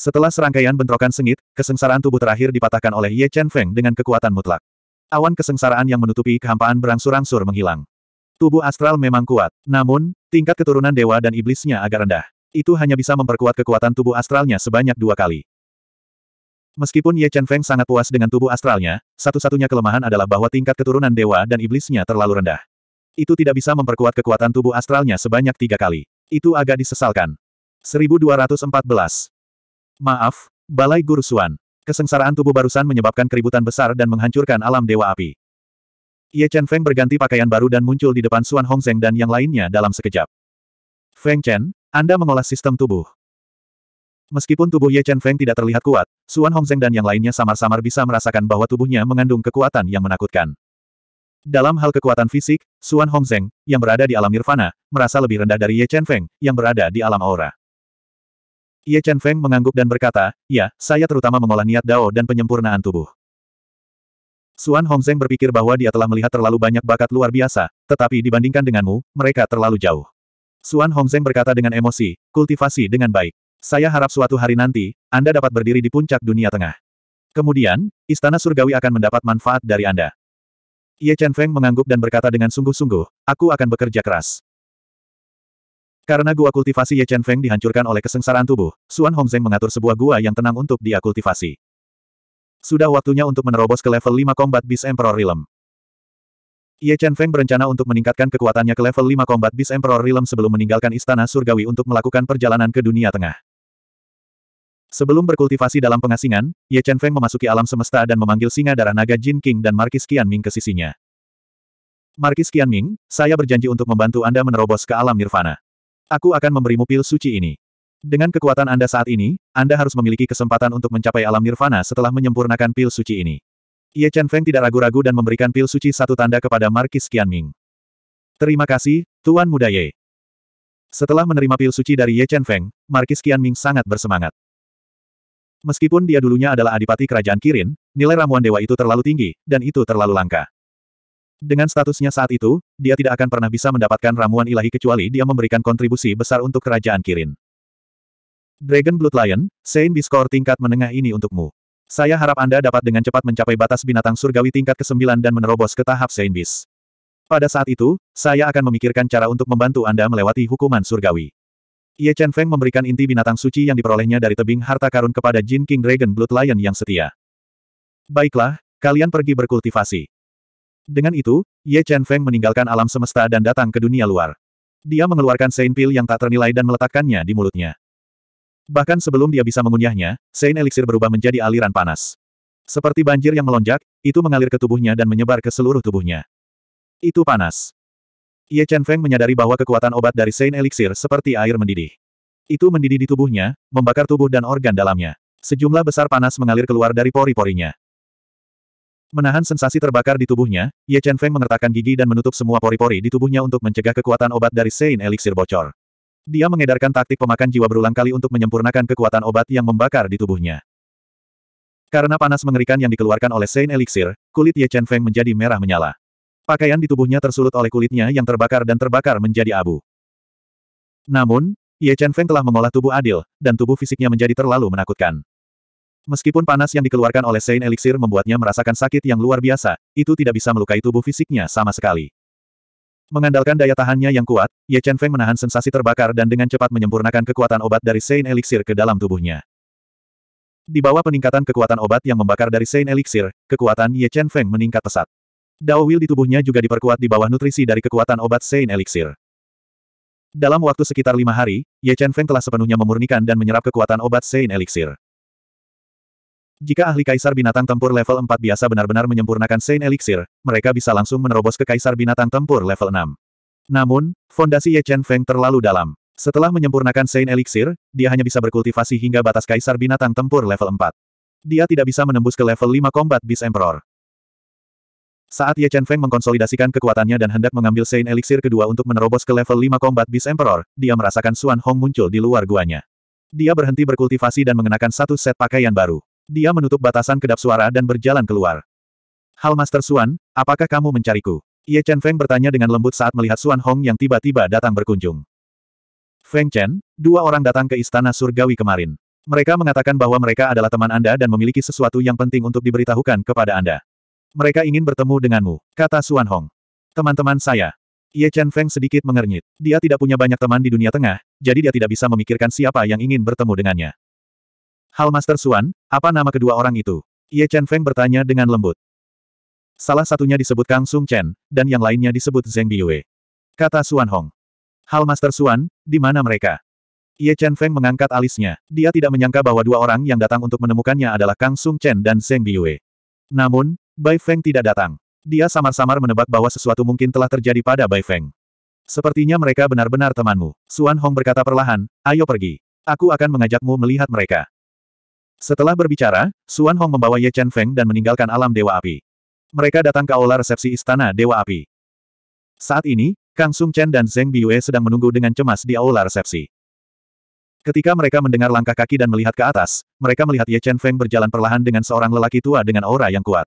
Setelah serangkaian bentrokan sengit, kesengsaraan tubuh terakhir dipatahkan oleh Ye Chen Feng dengan kekuatan mutlak. Awan kesengsaraan yang menutupi kehampaan berangsur-angsur menghilang. Tubuh astral memang kuat, namun, tingkat keturunan dewa dan iblisnya agak rendah. Itu hanya bisa memperkuat kekuatan tubuh astralnya sebanyak dua kali. Meskipun Ye Chen Feng sangat puas dengan tubuh astralnya, satu-satunya kelemahan adalah bahwa tingkat keturunan dewa dan iblisnya terlalu rendah. Itu tidak bisa memperkuat kekuatan tubuh astralnya sebanyak tiga kali. Itu agak disesalkan. 1214. Maaf, Balai Guru Suan. Kesengsaraan tubuh barusan menyebabkan keributan besar dan menghancurkan alam Dewa Api. Ye Chen Feng berganti pakaian baru dan muncul di depan Suan Hongzeng dan yang lainnya dalam sekejap. Feng Chen, Anda mengolah sistem tubuh. Meskipun tubuh Ye Chen Feng tidak terlihat kuat, Suan Hongzeng dan yang lainnya samar-samar bisa merasakan bahwa tubuhnya mengandung kekuatan yang menakutkan. Dalam hal kekuatan fisik, Suan Hongzeng, yang berada di alam nirvana, merasa lebih rendah dari Ye Chen Feng, yang berada di alam aura. Ye Chen Feng mengangguk dan berkata, ya, saya terutama mengolah niat dao dan penyempurnaan tubuh. Suan Hongzeng berpikir bahwa dia telah melihat terlalu banyak bakat luar biasa, tetapi dibandingkan denganmu, mereka terlalu jauh. Suan Hongzeng berkata dengan emosi, kultivasi dengan baik. Saya harap suatu hari nanti, Anda dapat berdiri di puncak dunia tengah. Kemudian, istana surgawi akan mendapat manfaat dari Anda. Ye Chen Feng mengangguk dan berkata dengan sungguh-sungguh, aku akan bekerja keras. Karena gua kultivasi Ye Chen Feng dihancurkan oleh kesengsaraan tubuh, Suan Hong Zeng mengatur sebuah gua yang tenang untuk dia kultivasi. Sudah waktunya untuk menerobos ke level 5 Combat Beast Emperor Realm. Ye Chen Feng berencana untuk meningkatkan kekuatannya ke level 5 Combat Beast Emperor Realm sebelum meninggalkan Istana Surgawi untuk melakukan perjalanan ke dunia tengah. Sebelum berkultivasi dalam pengasingan, Ye Chen Feng memasuki alam semesta dan memanggil singa darah naga Jin King dan Markis Qian Ming ke sisinya. Markis Qian Ming, saya berjanji untuk membantu Anda menerobos ke alam nirvana. Aku akan memberimu pil suci ini. Dengan kekuatan Anda saat ini, Anda harus memiliki kesempatan untuk mencapai alam nirvana setelah menyempurnakan pil suci ini. Ye Chen Feng tidak ragu-ragu dan memberikan pil suci satu tanda kepada Markis Qian Ming. Terima kasih, Tuan Muda Ye. Setelah menerima pil suci dari Ye Chen Feng, Markis Qian Ming sangat bersemangat. Meskipun dia dulunya adalah adipati kerajaan Kirin, nilai ramuan dewa itu terlalu tinggi, dan itu terlalu langka. Dengan statusnya saat itu, dia tidak akan pernah bisa mendapatkan ramuan ilahi kecuali dia memberikan kontribusi besar untuk kerajaan Kirin. Dragon Blood Lion, Saint Biscor tingkat menengah ini untukmu. Saya harap Anda dapat dengan cepat mencapai batas binatang surgawi tingkat ke-9 dan menerobos ke tahap Saint Bis. Pada saat itu, saya akan memikirkan cara untuk membantu Anda melewati hukuman surgawi. Ye Chen Feng memberikan inti binatang suci yang diperolehnya dari tebing harta karun kepada Jin King Dragon Blood Lion yang setia. Baiklah, kalian pergi berkultivasi. Dengan itu, Ye Chen Feng meninggalkan alam semesta dan datang ke dunia luar. Dia mengeluarkan Sein Pil yang tak ternilai dan meletakkannya di mulutnya. Bahkan sebelum dia bisa mengunyahnya, Sein Elixir berubah menjadi aliran panas. Seperti banjir yang melonjak, itu mengalir ke tubuhnya dan menyebar ke seluruh tubuhnya. Itu panas. Ye Chen Feng menyadari bahwa kekuatan obat dari Saint Elixir seperti air mendidih. Itu mendidih di tubuhnya, membakar tubuh dan organ dalamnya. Sejumlah besar panas mengalir keluar dari pori-porinya. Menahan sensasi terbakar di tubuhnya, Ye Chen Feng mengertakkan gigi dan menutup semua pori-pori di tubuhnya untuk mencegah kekuatan obat dari Saint Elixir bocor. Dia mengedarkan taktik pemakan jiwa berulang kali untuk menyempurnakan kekuatan obat yang membakar di tubuhnya. Karena panas mengerikan yang dikeluarkan oleh Saint Elixir, kulit Ye Chen Feng menjadi merah menyala. Pakaian di tubuhnya tersulut oleh kulitnya yang terbakar dan terbakar menjadi abu. Namun, Ye Chen Feng telah mengolah tubuh adil, dan tubuh fisiknya menjadi terlalu menakutkan. Meskipun panas yang dikeluarkan oleh Saint Elixir membuatnya merasakan sakit yang luar biasa, itu tidak bisa melukai tubuh fisiknya sama sekali. Mengandalkan daya tahannya yang kuat, Ye Chen Feng menahan sensasi terbakar dan dengan cepat menyempurnakan kekuatan obat dari Saint Elixir ke dalam tubuhnya. Di bawah peningkatan kekuatan obat yang membakar dari Saint Elixir, kekuatan Ye Chen Feng meningkat pesat. Dao Will di tubuhnya juga diperkuat di bawah nutrisi dari kekuatan obat Sein Elixir. Dalam waktu sekitar lima hari, Ye Chen Feng telah sepenuhnya memurnikan dan menyerap kekuatan obat Sein Elixir. Jika ahli kaisar binatang tempur level 4 biasa benar-benar menyempurnakan Sein Elixir, mereka bisa langsung menerobos ke kaisar binatang tempur level 6. Namun, fondasi Ye Chen Feng terlalu dalam. Setelah menyempurnakan Sein Elixir, dia hanya bisa berkultivasi hingga batas kaisar binatang tempur level 4. Dia tidak bisa menembus ke level 5 Combat Beast Emperor. Saat Ye Chen Feng mengkonsolidasikan kekuatannya dan hendak mengambil Sein Elixir kedua untuk menerobos ke level 5 Combat Beast Emperor, dia merasakan Suan Hong muncul di luar guanya. Dia berhenti berkultivasi dan mengenakan satu set pakaian baru. Dia menutup batasan kedap suara dan berjalan keluar. Hal Master Suan, apakah kamu mencariku? Ye Chen Feng bertanya dengan lembut saat melihat Suan Hong yang tiba-tiba datang berkunjung. Feng Chen, dua orang datang ke Istana Surgawi kemarin. Mereka mengatakan bahwa mereka adalah teman Anda dan memiliki sesuatu yang penting untuk diberitahukan kepada Anda. Mereka ingin bertemu denganmu, kata Suan Hong. Teman-teman saya. Ye Chen Feng sedikit mengernyit. Dia tidak punya banyak teman di dunia tengah, jadi dia tidak bisa memikirkan siapa yang ingin bertemu dengannya. Hal Master Suan, apa nama kedua orang itu? Ye Chen Feng bertanya dengan lembut. Salah satunya disebut Kang Sung Chen, dan yang lainnya disebut Zeng Biwei. Kata Suan Hong. Hal Master Suan, di mana mereka? Ye Chen Feng mengangkat alisnya. Dia tidak menyangka bahwa dua orang yang datang untuk menemukannya adalah Kang Sung Chen dan Zeng Biwei. Namun, Bai Feng tidak datang. Dia samar-samar menebak bahwa sesuatu mungkin telah terjadi pada Bai Feng. Sepertinya mereka benar-benar temanmu. Suan Hong berkata perlahan, ayo pergi. Aku akan mengajakmu melihat mereka. Setelah berbicara, Suan Hong membawa Ye Chen Feng dan meninggalkan alam Dewa Api. Mereka datang ke aula resepsi Istana Dewa Api. Saat ini, Kang Sung Chen dan Zeng Biyue sedang menunggu dengan cemas di aula resepsi. Ketika mereka mendengar langkah kaki dan melihat ke atas, mereka melihat Ye Chen Feng berjalan perlahan dengan seorang lelaki tua dengan aura yang kuat.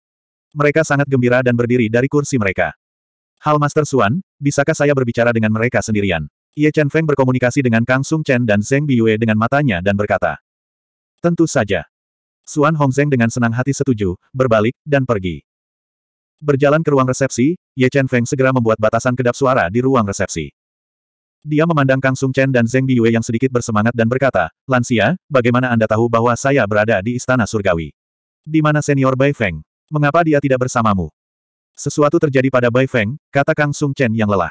Mereka sangat gembira dan berdiri dari kursi mereka. Hal Master Suan, bisakah saya berbicara dengan mereka sendirian? Ye Chen Feng berkomunikasi dengan Kang Sung Chen dan Zeng Biyue dengan matanya dan berkata. Tentu saja. Suan Hong Zheng dengan senang hati setuju, berbalik, dan pergi. Berjalan ke ruang resepsi, Ye Chen Feng segera membuat batasan kedap suara di ruang resepsi. Dia memandang Kang Sung Chen dan Zeng Biyue yang sedikit bersemangat dan berkata, Lansia, bagaimana Anda tahu bahwa saya berada di Istana Surgawi? Di mana senior Bai Feng? Mengapa dia tidak bersamamu? Sesuatu terjadi pada Bai Feng, kata Kang Sung Chen yang lelah.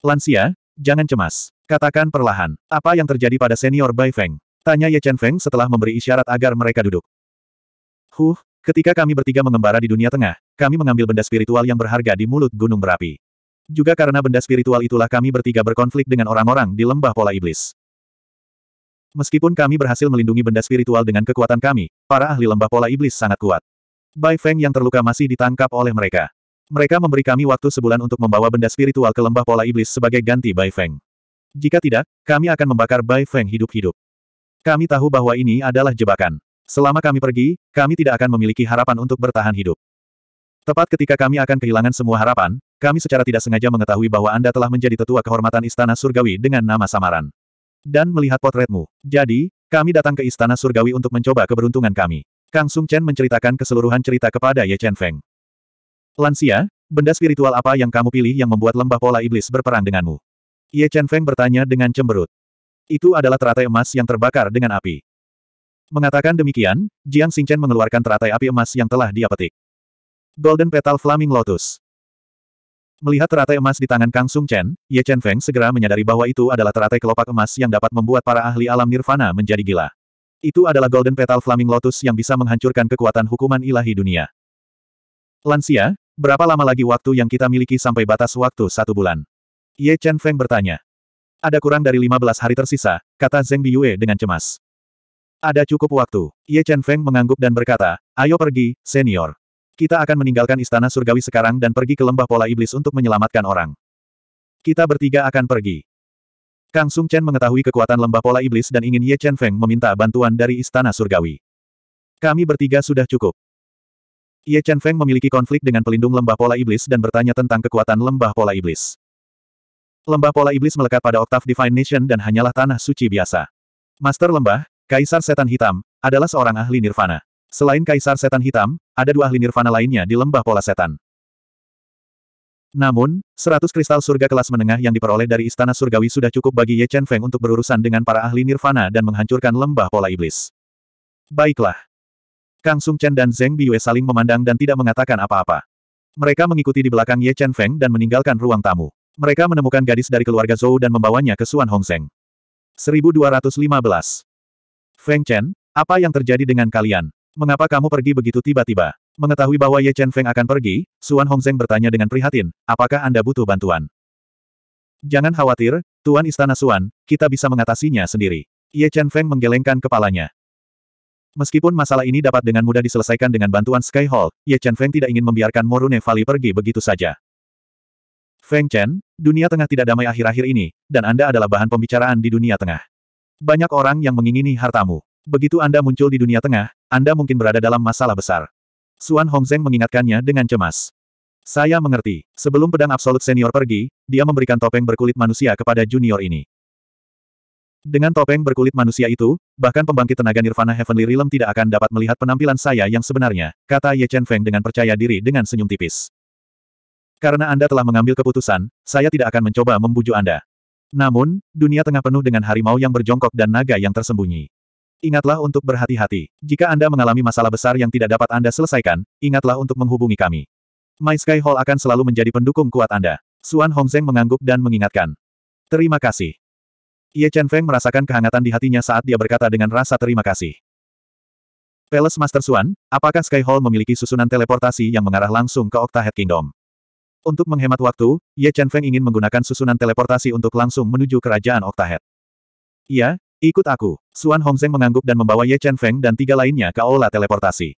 Lansia, jangan cemas. Katakan perlahan, apa yang terjadi pada senior Bai Feng? Tanya Ye Chen Feng setelah memberi isyarat agar mereka duduk. Huh, ketika kami bertiga mengembara di dunia tengah, kami mengambil benda spiritual yang berharga di mulut gunung berapi. Juga karena benda spiritual itulah kami bertiga berkonflik dengan orang-orang di lembah pola iblis. Meskipun kami berhasil melindungi benda spiritual dengan kekuatan kami, para ahli lembah pola iblis sangat kuat. Bai Feng yang terluka masih ditangkap oleh mereka. Mereka memberi kami waktu sebulan untuk membawa benda spiritual ke lembah pola iblis sebagai ganti Bai Feng. Jika tidak, kami akan membakar Bai Feng hidup-hidup. Kami tahu bahwa ini adalah jebakan. Selama kami pergi, kami tidak akan memiliki harapan untuk bertahan hidup. Tepat ketika kami akan kehilangan semua harapan, kami secara tidak sengaja mengetahui bahwa Anda telah menjadi tetua kehormatan Istana Surgawi dengan nama samaran. Dan melihat potretmu. Jadi, kami datang ke Istana Surgawi untuk mencoba keberuntungan kami. Kang Sung Chen menceritakan keseluruhan cerita kepada Ye Chen Feng. Lansia, benda spiritual apa yang kamu pilih yang membuat lembah pola iblis berperang denganmu? Ye Chen Feng bertanya dengan cemberut. Itu adalah teratai emas yang terbakar dengan api. Mengatakan demikian, Jiang Chen mengeluarkan teratai api emas yang telah dia petik. Golden Petal Flaming Lotus. Melihat teratai emas di tangan Kang Sung Chen, Ye Chen Feng segera menyadari bahwa itu adalah teratai kelopak emas yang dapat membuat para ahli alam nirvana menjadi gila. Itu adalah Golden Petal Flaming Lotus yang bisa menghancurkan kekuatan hukuman ilahi dunia. Lansia, berapa lama lagi waktu yang kita miliki sampai batas waktu satu bulan? Ye Chen Feng bertanya. Ada kurang dari 15 hari tersisa, kata Zeng Biyue dengan cemas. Ada cukup waktu. Ye Chen Feng mengangguk dan berkata, ayo pergi, senior. Kita akan meninggalkan istana surgawi sekarang dan pergi ke lembah pola iblis untuk menyelamatkan orang. Kita bertiga akan pergi. Kang Sung Chen mengetahui kekuatan lembah pola iblis dan ingin Ye Chen Feng meminta bantuan dari istana surgawi. Kami bertiga sudah cukup. Ye Chen Feng memiliki konflik dengan pelindung lembah pola iblis dan bertanya tentang kekuatan lembah pola iblis. Lembah pola iblis melekat pada oktav Divine Nation dan hanyalah tanah suci biasa. Master lembah, Kaisar Setan Hitam, adalah seorang ahli nirvana. Selain Kaisar Setan Hitam, ada dua ahli nirvana lainnya di lembah pola setan. Namun, seratus kristal surga kelas menengah yang diperoleh dari istana surgawi sudah cukup bagi Ye Chen Feng untuk berurusan dengan para ahli nirvana dan menghancurkan lembah pola iblis. Baiklah. Kang Sung Chen dan Zeng Biwe saling memandang dan tidak mengatakan apa-apa. Mereka mengikuti di belakang Ye Chen Feng dan meninggalkan ruang tamu. Mereka menemukan gadis dari keluarga Zhou dan membawanya ke Suan Hong Zeng. 1215. Feng Chen, apa yang terjadi dengan kalian? Mengapa kamu pergi begitu tiba-tiba? Mengetahui bahwa Ye Chen Feng akan pergi, Suan Hongzeng bertanya dengan prihatin, apakah Anda butuh bantuan? Jangan khawatir, Tuan Istana Suan, kita bisa mengatasinya sendiri. Ye Chen Feng menggelengkan kepalanya. Meskipun masalah ini dapat dengan mudah diselesaikan dengan bantuan Sky Hall, Ye Chen Feng tidak ingin membiarkan Morune Valley pergi begitu saja. Feng Chen, dunia tengah tidak damai akhir-akhir ini, dan Anda adalah bahan pembicaraan di dunia tengah. Banyak orang yang mengingini hartamu. Begitu Anda muncul di dunia tengah, Anda mungkin berada dalam masalah besar. Suan Hongzeng mengingatkannya dengan cemas. Saya mengerti. Sebelum pedang absolut senior pergi, dia memberikan topeng berkulit manusia kepada junior ini. Dengan topeng berkulit manusia itu, bahkan pembangkit tenaga Nirvana Heavenly Realm tidak akan dapat melihat penampilan saya yang sebenarnya, kata Ye Chen Feng dengan percaya diri dengan senyum tipis. Karena Anda telah mengambil keputusan, saya tidak akan mencoba membujuk Anda. Namun, dunia tengah penuh dengan harimau yang berjongkok dan naga yang tersembunyi. Ingatlah untuk berhati-hati. Jika Anda mengalami masalah besar yang tidak dapat Anda selesaikan, ingatlah untuk menghubungi kami. My Sky Hall akan selalu menjadi pendukung kuat Anda. Suan Hongzeng mengangguk dan mengingatkan. Terima kasih. Ye Chen Feng merasakan kehangatan di hatinya saat dia berkata dengan rasa terima kasih. Palace Master Suan, apakah Sky Hall memiliki susunan teleportasi yang mengarah langsung ke Octahead Kingdom? Untuk menghemat waktu, Ye Chen Feng ingin menggunakan susunan teleportasi untuk langsung menuju kerajaan Octahead. Iya, Ikut aku. Suan Hongzeng mengangguk dan membawa Ye Chen Feng dan tiga lainnya ke aula teleportasi.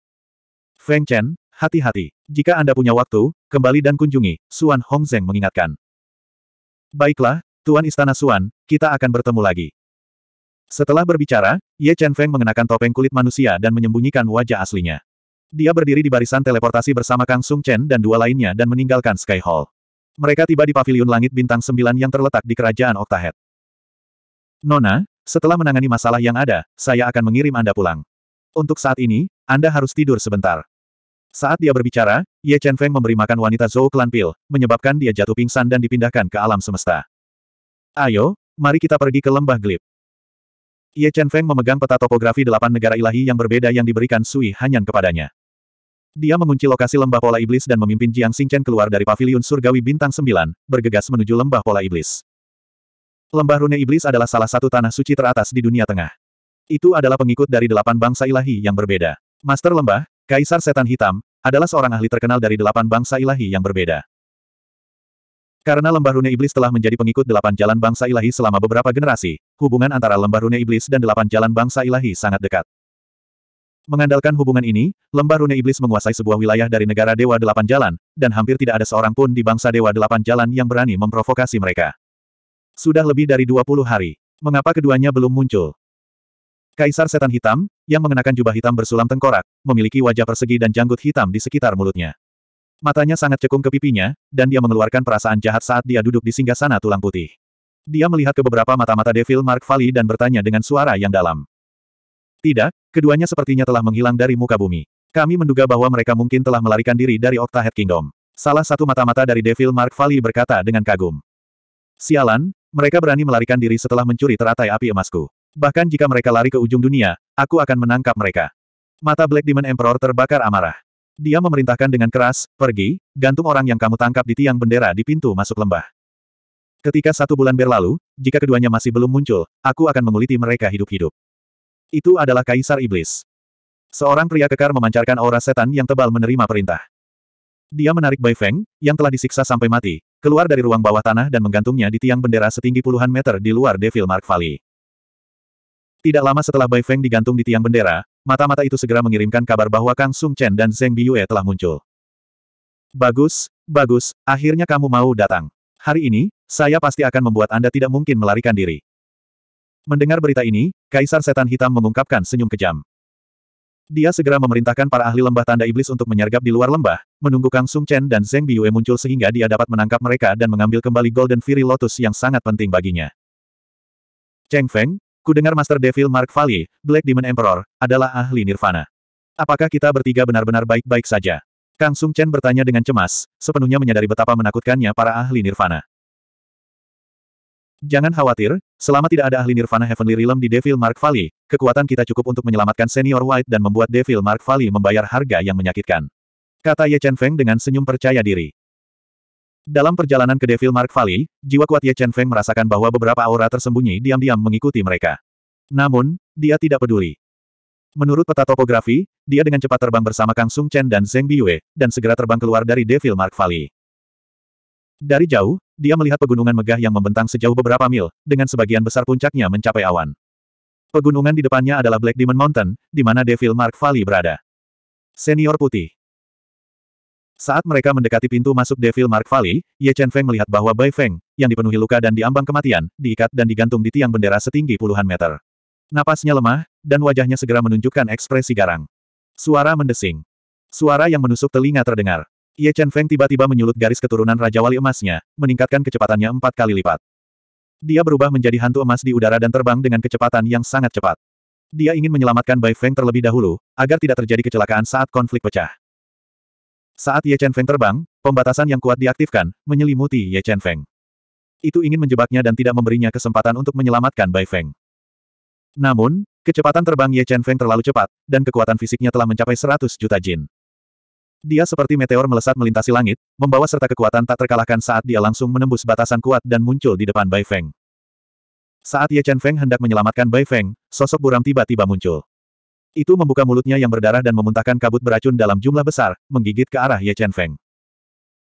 Feng Chen, hati-hati. Jika Anda punya waktu, kembali dan kunjungi, Suan Hongzeng mengingatkan. Baiklah, Tuan Istana Suan, kita akan bertemu lagi. Setelah berbicara, Ye Chen Feng mengenakan topeng kulit manusia dan menyembunyikan wajah aslinya. Dia berdiri di barisan teleportasi bersama Kang Sung Chen dan dua lainnya dan meninggalkan Sky Hall. Mereka tiba di Paviliun langit bintang Sembilan yang terletak di kerajaan Octahead. Nona, setelah menangani masalah yang ada, saya akan mengirim Anda pulang. Untuk saat ini, Anda harus tidur sebentar. Saat dia berbicara, Ye Chen Feng memberi makan wanita Zhou Klan Pil, menyebabkan dia jatuh pingsan dan dipindahkan ke alam semesta. Ayo, mari kita pergi ke lembah gelip. Ye Chen Feng memegang peta topografi delapan negara ilahi yang berbeda yang diberikan Sui Hanyan kepadanya. Dia mengunci lokasi lembah pola iblis dan memimpin Jiang Xingchen keluar dari paviliun surgawi bintang sembilan, bergegas menuju lembah pola iblis. Lembah Rune Iblis adalah salah satu tanah suci teratas di dunia tengah. Itu adalah pengikut dari delapan bangsa ilahi yang berbeda. Master Lembah, Kaisar Setan Hitam, adalah seorang ahli terkenal dari delapan bangsa ilahi yang berbeda. Karena Lembah Rune Iblis telah menjadi pengikut delapan jalan bangsa ilahi selama beberapa generasi, hubungan antara Lembah Rune Iblis dan delapan jalan bangsa ilahi sangat dekat. Mengandalkan hubungan ini, Lembah Rune Iblis menguasai sebuah wilayah dari negara Dewa Delapan Jalan, dan hampir tidak ada seorang pun di bangsa Dewa Delapan Jalan yang berani memprovokasi mereka. Sudah lebih dari 20 hari. Mengapa keduanya belum muncul? Kaisar Setan Hitam, yang mengenakan jubah hitam bersulam tengkorak, memiliki wajah persegi dan janggut hitam di sekitar mulutnya. Matanya sangat cekung ke pipinya, dan dia mengeluarkan perasaan jahat saat dia duduk di singgasana tulang putih. Dia melihat ke beberapa mata-mata Devil Mark Valley dan bertanya dengan suara yang dalam. Tidak, keduanya sepertinya telah menghilang dari muka bumi. Kami menduga bahwa mereka mungkin telah melarikan diri dari Octahead Kingdom. Salah satu mata-mata dari Devil Mark Valley berkata dengan kagum. Sialan, mereka berani melarikan diri setelah mencuri teratai api emasku. Bahkan jika mereka lari ke ujung dunia, aku akan menangkap mereka. Mata Black Demon Emperor terbakar amarah. Dia memerintahkan dengan keras, pergi, gantung orang yang kamu tangkap di tiang bendera di pintu masuk lembah. Ketika satu bulan berlalu, jika keduanya masih belum muncul, aku akan menguliti mereka hidup-hidup. Itu adalah Kaisar Iblis. Seorang pria kekar memancarkan aura setan yang tebal menerima perintah. Dia menarik Bai Feng, yang telah disiksa sampai mati, keluar dari ruang bawah tanah dan menggantungnya di tiang bendera setinggi puluhan meter di luar Devil Mark Valley. Tidak lama setelah Bai Feng digantung di tiang bendera, mata-mata itu segera mengirimkan kabar bahwa Kang Sung Chen dan Zeng Biyue telah muncul. Bagus, bagus, akhirnya kamu mau datang. Hari ini, saya pasti akan membuat Anda tidak mungkin melarikan diri. Mendengar berita ini, Kaisar Setan Hitam mengungkapkan senyum kejam. Dia segera memerintahkan para ahli lembah tanda iblis untuk menyergap di luar lembah, menunggu Kang Sung Chen dan Zeng Biyue muncul sehingga dia dapat menangkap mereka dan mengambil kembali Golden Fury Lotus yang sangat penting baginya. Cheng Feng, ku dengar Master Devil Mark Valley, Black Demon Emperor, adalah ahli Nirvana. Apakah kita bertiga benar-benar baik-baik saja? Kang Sung Chen bertanya dengan cemas, sepenuhnya menyadari betapa menakutkannya para ahli Nirvana. Jangan khawatir, selama tidak ada ahli Nirvana Heavenly Realm di Devil Mark Valley, kekuatan kita cukup untuk menyelamatkan Senior White dan membuat Devil Mark Valley membayar harga yang menyakitkan kata Ye Chen Feng dengan senyum percaya diri. Dalam perjalanan ke Devil Mark Valley, jiwa kuat Ye Chen Feng merasakan bahwa beberapa aura tersembunyi diam-diam mengikuti mereka. Namun, dia tidak peduli. Menurut peta topografi, dia dengan cepat terbang bersama Kang Sung Chen dan Zeng Biyue, dan segera terbang keluar dari Devil Mark Valley. Dari jauh, dia melihat pegunungan megah yang membentang sejauh beberapa mil, dengan sebagian besar puncaknya mencapai awan. Pegunungan di depannya adalah Black Demon Mountain, di mana Devil Mark Valley berada. Senior Putih saat mereka mendekati pintu masuk Devil Mark Valley, Ye Chen Feng melihat bahwa Bai Feng, yang dipenuhi luka dan diambang kematian, diikat dan digantung di tiang bendera setinggi puluhan meter. Napasnya lemah, dan wajahnya segera menunjukkan ekspresi garang. Suara mendesing. Suara yang menusuk telinga terdengar. Ye Chen Feng tiba-tiba menyulut garis keturunan Raja Wali emasnya, meningkatkan kecepatannya empat kali lipat. Dia berubah menjadi hantu emas di udara dan terbang dengan kecepatan yang sangat cepat. Dia ingin menyelamatkan Bai Feng terlebih dahulu, agar tidak terjadi kecelakaan saat konflik pecah. Saat Ye Chen Feng terbang, pembatasan yang kuat diaktifkan, menyelimuti Ye Chen Feng. Itu ingin menjebaknya dan tidak memberinya kesempatan untuk menyelamatkan Bai Feng. Namun, kecepatan terbang Ye Chen Feng terlalu cepat, dan kekuatan fisiknya telah mencapai 100 juta jin. Dia seperti meteor melesat melintasi langit, membawa serta kekuatan tak terkalahkan saat dia langsung menembus batasan kuat dan muncul di depan Bai Feng. Saat Ye Chen Feng hendak menyelamatkan Bai Feng, sosok buram tiba-tiba muncul. Itu membuka mulutnya yang berdarah dan memuntahkan kabut beracun dalam jumlah besar, menggigit ke arah Ye Chen Feng.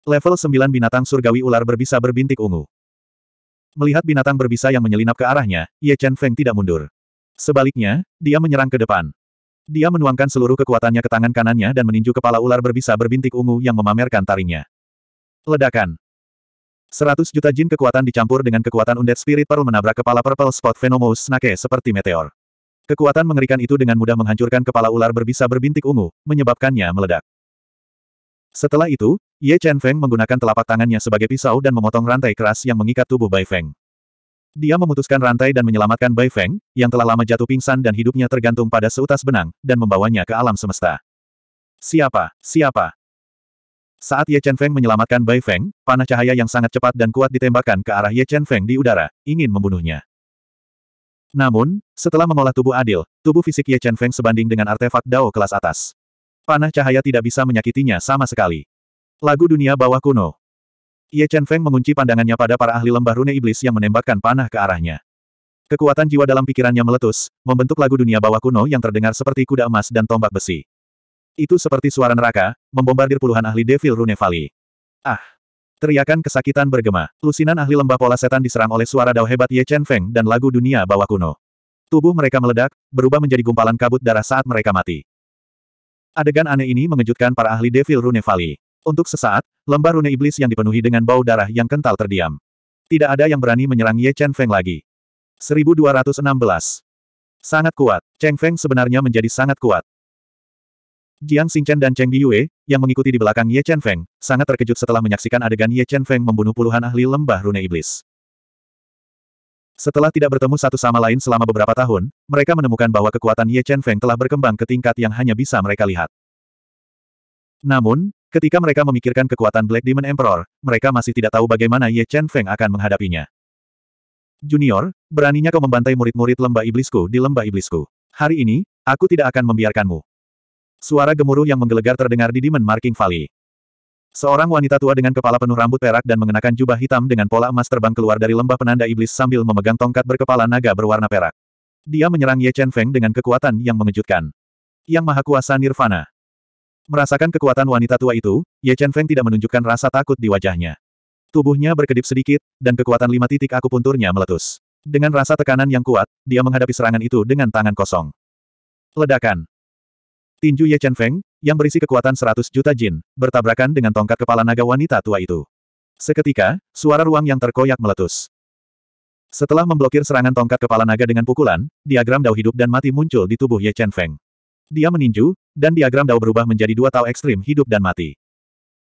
Level 9 binatang surgawi ular berbisa berbintik ungu. Melihat binatang berbisa yang menyelinap ke arahnya, Ye Chen Feng tidak mundur. Sebaliknya, dia menyerang ke depan. Dia menuangkan seluruh kekuatannya ke tangan kanannya dan meninju kepala ular berbisa berbintik ungu yang memamerkan taringnya. Ledakan. 100 juta jin kekuatan dicampur dengan kekuatan undead spirit perlu menabrak kepala Purple Spot Venomous Snake seperti meteor. Kekuatan mengerikan itu dengan mudah menghancurkan kepala ular berbisa berbintik ungu, menyebabkannya meledak. Setelah itu, Ye Chen Feng menggunakan telapak tangannya sebagai pisau dan memotong rantai keras yang mengikat tubuh Bai Feng. Dia memutuskan rantai dan menyelamatkan Bai Feng, yang telah lama jatuh pingsan dan hidupnya tergantung pada seutas benang, dan membawanya ke alam semesta. Siapa? Siapa? Saat Ye Chen Feng menyelamatkan Bai Feng, panah cahaya yang sangat cepat dan kuat ditembakkan ke arah Ye Chen Feng di udara, ingin membunuhnya. Namun, setelah mengolah tubuh adil, tubuh fisik Ye Chen Feng sebanding dengan artefak Dao kelas atas. Panah cahaya tidak bisa menyakitinya sama sekali. Lagu dunia bawah kuno. Ye Chen Feng mengunci pandangannya pada para ahli lembah rune iblis yang menembakkan panah ke arahnya. Kekuatan jiwa dalam pikirannya meletus, membentuk lagu dunia bawah kuno yang terdengar seperti kuda emas dan tombak besi. Itu seperti suara neraka, membombardir puluhan ahli Devil Rune Valley. Ah! Teriakan kesakitan bergema. Lusinan ahli lembah pola setan diserang oleh suara dao hebat Ye Chen Feng dan lagu dunia bawah kuno. Tubuh mereka meledak, berubah menjadi gumpalan kabut darah saat mereka mati. Adegan aneh ini mengejutkan para ahli Devil Rune Valley. Untuk sesaat, lembah rune iblis yang dipenuhi dengan bau darah yang kental terdiam. Tidak ada yang berani menyerang Ye Chen Feng lagi. 1216. Sangat kuat. Cheng Feng sebenarnya menjadi sangat kuat. Jiang Xingchen dan Cheng Biyue, yang mengikuti di belakang Ye Chen Feng, sangat terkejut setelah menyaksikan adegan Ye Chen Feng membunuh puluhan ahli lembah rune iblis. Setelah tidak bertemu satu sama lain selama beberapa tahun, mereka menemukan bahwa kekuatan Ye Chen Feng telah berkembang ke tingkat yang hanya bisa mereka lihat. Namun, ketika mereka memikirkan kekuatan Black Demon Emperor, mereka masih tidak tahu bagaimana Ye Chen Feng akan menghadapinya. Junior, beraninya kau membantai murid-murid lembah iblisku di lembah iblisku. Hari ini, aku tidak akan membiarkanmu. Suara gemuruh yang menggelegar terdengar di Demon Marking Valley. Seorang wanita tua dengan kepala penuh rambut perak dan mengenakan jubah hitam dengan pola emas terbang keluar dari lembah penanda iblis sambil memegang tongkat berkepala naga berwarna perak. Dia menyerang Ye Chen Feng dengan kekuatan yang mengejutkan. Yang Maha Kuasa Nirvana. Merasakan kekuatan wanita tua itu, Ye Chen Feng tidak menunjukkan rasa takut di wajahnya. Tubuhnya berkedip sedikit, dan kekuatan lima titik aku punturnya meletus. Dengan rasa tekanan yang kuat, dia menghadapi serangan itu dengan tangan kosong. Ledakan. Tinju Ye Chen Feng, yang berisi kekuatan 100 juta jin, bertabrakan dengan tongkat kepala naga wanita tua itu. Seketika, suara ruang yang terkoyak meletus. Setelah memblokir serangan tongkat kepala naga dengan pukulan, diagram dao hidup dan mati muncul di tubuh Ye Chen Feng. Dia meninju, dan diagram dao berubah menjadi dua tao ekstrim hidup dan mati.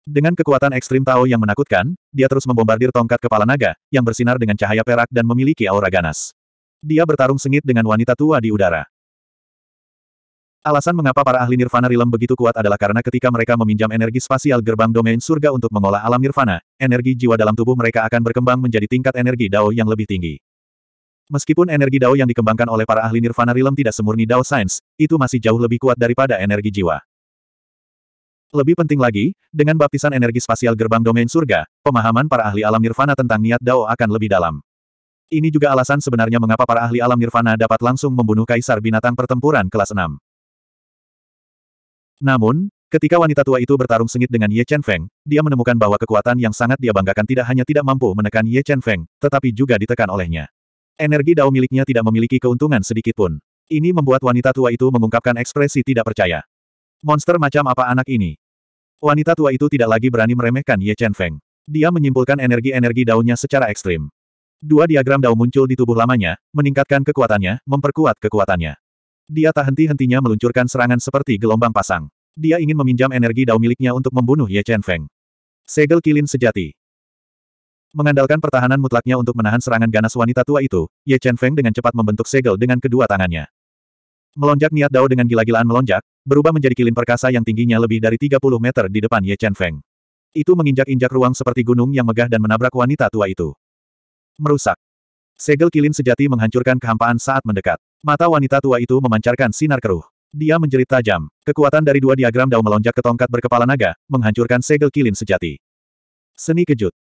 Dengan kekuatan ekstrim Tao yang menakutkan, dia terus membombardir tongkat kepala naga, yang bersinar dengan cahaya perak dan memiliki aura ganas. Dia bertarung sengit dengan wanita tua di udara. Alasan mengapa para ahli nirvana rilem begitu kuat adalah karena ketika mereka meminjam energi spasial gerbang domain surga untuk mengolah alam nirvana, energi jiwa dalam tubuh mereka akan berkembang menjadi tingkat energi dao yang lebih tinggi. Meskipun energi dao yang dikembangkan oleh para ahli nirvana rilem tidak semurni dao sains, itu masih jauh lebih kuat daripada energi jiwa. Lebih penting lagi, dengan baptisan energi spasial gerbang domain surga, pemahaman para ahli alam nirvana tentang niat dao akan lebih dalam. Ini juga alasan sebenarnya mengapa para ahli alam nirvana dapat langsung membunuh kaisar binatang pertempuran kelas 6. Namun, ketika wanita tua itu bertarung sengit dengan Ye Chen Feng, dia menemukan bahwa kekuatan yang sangat dia banggakan tidak hanya tidak mampu menekan Ye Chen Feng, tetapi juga ditekan olehnya. Energi dao miliknya tidak memiliki keuntungan sedikit pun. Ini membuat wanita tua itu mengungkapkan ekspresi tidak percaya. Monster macam apa anak ini? Wanita tua itu tidak lagi berani meremehkan Ye Chen Feng. Dia menyimpulkan energi-energi daunnya secara ekstrim. Dua diagram dao muncul di tubuh lamanya, meningkatkan kekuatannya, memperkuat kekuatannya. Dia tak henti-hentinya meluncurkan serangan seperti gelombang pasang. Dia ingin meminjam energi dao miliknya untuk membunuh Ye Chen Feng. Segel kilin sejati. Mengandalkan pertahanan mutlaknya untuk menahan serangan ganas wanita tua itu, Ye Chen Feng dengan cepat membentuk segel dengan kedua tangannya. Melonjak niat Dao dengan gila-gilaan melonjak, berubah menjadi kilin perkasa yang tingginya lebih dari 30 meter di depan Ye Chen Feng. Itu menginjak-injak ruang seperti gunung yang megah dan menabrak wanita tua itu. Merusak. Segel kilin sejati menghancurkan kehampaan saat mendekat. Mata wanita tua itu memancarkan sinar keruh. Dia menjerit tajam. Kekuatan dari dua diagram dao melonjak ke tongkat berkepala naga, menghancurkan segel kilin sejati. Seni kejut.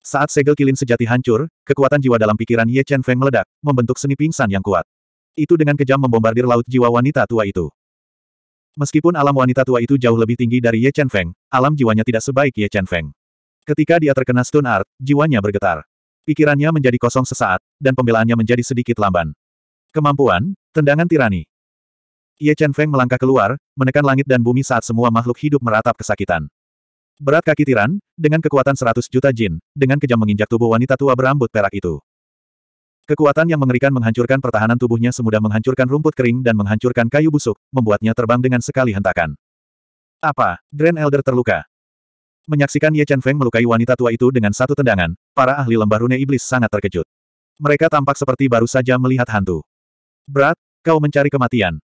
Saat segel kilin sejati hancur, kekuatan jiwa dalam pikiran Ye Chen Feng meledak, membentuk seni pingsan yang kuat. Itu dengan kejam membombardir laut jiwa wanita tua itu. Meskipun alam wanita tua itu jauh lebih tinggi dari Ye Chen Feng, alam jiwanya tidak sebaik Ye Chen Feng. Ketika dia terkena stun art, jiwanya bergetar. Pikirannya menjadi kosong sesaat, dan pembelaannya menjadi sedikit lamban. Kemampuan, tendangan tirani. Ye Chen Feng melangkah keluar, menekan langit dan bumi saat semua makhluk hidup meratap kesakitan. Berat kaki tiran, dengan kekuatan 100 juta jin, dengan kejam menginjak tubuh wanita tua berambut perak itu. Kekuatan yang mengerikan menghancurkan pertahanan tubuhnya semudah menghancurkan rumput kering dan menghancurkan kayu busuk, membuatnya terbang dengan sekali hentakan. Apa? Grand Elder terluka. Menyaksikan Ye Chen Feng melukai wanita tua itu dengan satu tendangan, para ahli lembah rune iblis sangat terkejut. Mereka tampak seperti baru saja melihat hantu. Berat, kau mencari kematian.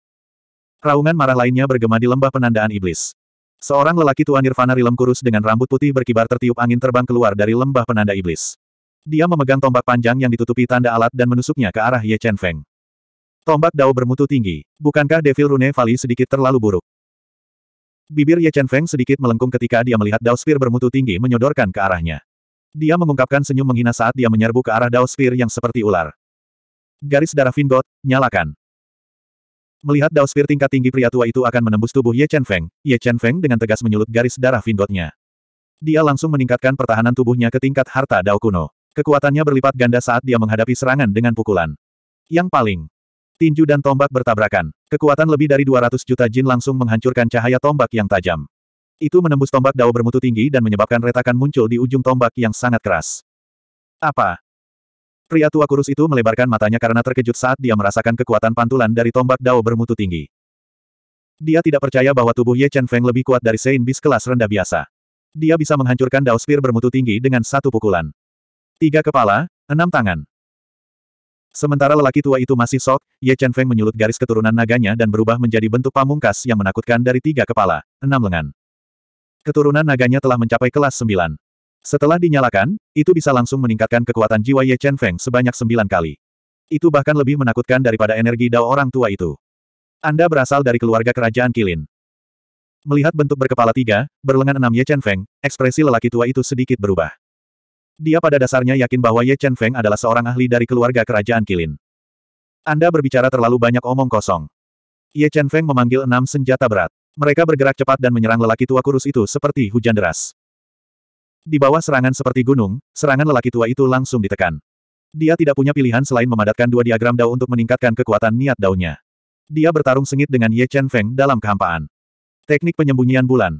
Raungan marah lainnya bergema di lembah penandaan iblis. Seorang lelaki tua Nirvana rilem kurus dengan rambut putih berkibar tertiup angin terbang keluar dari lembah penanda iblis. Dia memegang tombak panjang yang ditutupi tanda alat dan menusuknya ke arah Ye Chen Feng. Tombak dao bermutu tinggi. Bukankah Devil Rune Valley sedikit terlalu buruk? Bibir Ye Chen Feng sedikit melengkung ketika dia melihat dao Spear bermutu tinggi menyodorkan ke arahnya. Dia mengungkapkan senyum menghina saat dia menyerbu ke arah dao Spear yang seperti ular. Garis darah Vingot, nyalakan. Melihat Dao Spear tingkat tinggi pria tua itu akan menembus tubuh Ye Chen Feng, Ye Chen Feng dengan tegas menyulut garis darah Vingotnya. Dia langsung meningkatkan pertahanan tubuhnya ke tingkat harta Dao kuno. Kekuatannya berlipat ganda saat dia menghadapi serangan dengan pukulan. Yang paling tinju dan tombak bertabrakan. Kekuatan lebih dari 200 juta jin langsung menghancurkan cahaya tombak yang tajam. Itu menembus tombak Dao bermutu tinggi dan menyebabkan retakan muncul di ujung tombak yang sangat keras. Apa? Pria tua kurus itu melebarkan matanya karena terkejut saat dia merasakan kekuatan pantulan dari tombak dao bermutu tinggi. Dia tidak percaya bahwa tubuh Ye Chen Feng lebih kuat dari Sein Bis kelas rendah biasa. Dia bisa menghancurkan dao spear bermutu tinggi dengan satu pukulan. Tiga kepala, enam tangan. Sementara lelaki tua itu masih sok, Ye Chen Feng menyulut garis keturunan naganya dan berubah menjadi bentuk pamungkas yang menakutkan dari tiga kepala, enam lengan. Keturunan naganya telah mencapai kelas sembilan. Setelah dinyalakan, itu bisa langsung meningkatkan kekuatan jiwa Ye Chen Feng sebanyak sembilan kali. Itu bahkan lebih menakutkan daripada energi dao orang tua itu. Anda berasal dari keluarga kerajaan Kilin. Melihat bentuk berkepala tiga, berlengan enam Ye Chen Feng, ekspresi lelaki tua itu sedikit berubah. Dia pada dasarnya yakin bahwa Ye Chen Feng adalah seorang ahli dari keluarga kerajaan Kilin. Anda berbicara terlalu banyak omong kosong. Ye Chen Feng memanggil enam senjata berat. Mereka bergerak cepat dan menyerang lelaki tua kurus itu seperti hujan deras. Di bawah serangan seperti gunung, serangan lelaki tua itu langsung ditekan. Dia tidak punya pilihan selain memadatkan dua diagram Dao untuk meningkatkan kekuatan niat daunnya. Dia bertarung sengit dengan Ye Chen Feng dalam kehampaan. Teknik penyembunyian bulan.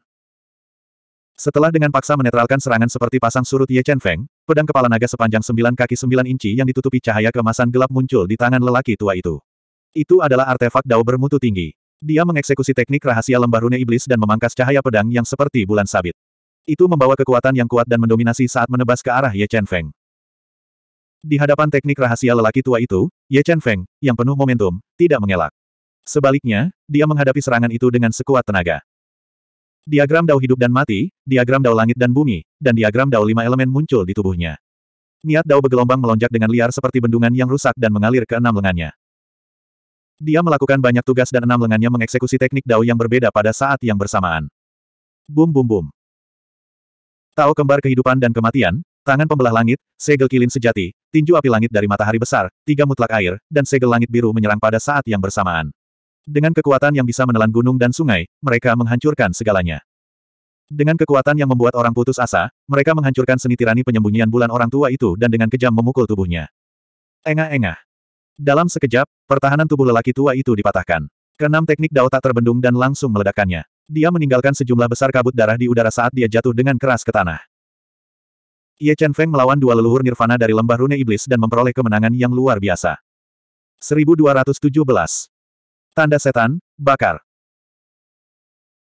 Setelah dengan paksa menetralkan serangan seperti pasang surut Ye Chen Feng, pedang kepala naga sepanjang 9 kaki 9 inci yang ditutupi cahaya kemasan gelap muncul di tangan lelaki tua itu. Itu adalah artefak Dao bermutu tinggi. Dia mengeksekusi teknik rahasia lembah rune iblis dan memangkas cahaya pedang yang seperti bulan sabit. Itu membawa kekuatan yang kuat dan mendominasi saat menebas ke arah Ye Chen Feng. Di hadapan teknik rahasia lelaki tua itu, Ye Chen Feng, yang penuh momentum, tidak mengelak. Sebaliknya, dia menghadapi serangan itu dengan sekuat tenaga. Diagram dao hidup dan mati, diagram dao langit dan bumi, dan diagram dao lima elemen muncul di tubuhnya. Niat dao bergelombang melonjak dengan liar seperti bendungan yang rusak dan mengalir ke enam lengannya. Dia melakukan banyak tugas dan enam lengannya mengeksekusi teknik dao yang berbeda pada saat yang bersamaan. Bum bum bum. Tao kembar kehidupan dan kematian, tangan pembelah langit, segel kilin sejati, tinju api langit dari matahari besar, tiga mutlak air, dan segel langit biru menyerang pada saat yang bersamaan. Dengan kekuatan yang bisa menelan gunung dan sungai, mereka menghancurkan segalanya. Dengan kekuatan yang membuat orang putus asa, mereka menghancurkan seni tirani penyembunyian bulan orang tua itu dan dengan kejam memukul tubuhnya. Engah-engah. Dalam sekejap, pertahanan tubuh lelaki tua itu dipatahkan. Kenam teknik Dao tak terbendung dan langsung meledakkannya. Dia meninggalkan sejumlah besar kabut darah di udara saat dia jatuh dengan keras ke tanah. Ye Chen Feng melawan dua leluhur nirvana dari lembah rune iblis dan memperoleh kemenangan yang luar biasa. 1217. Tanda setan, bakar.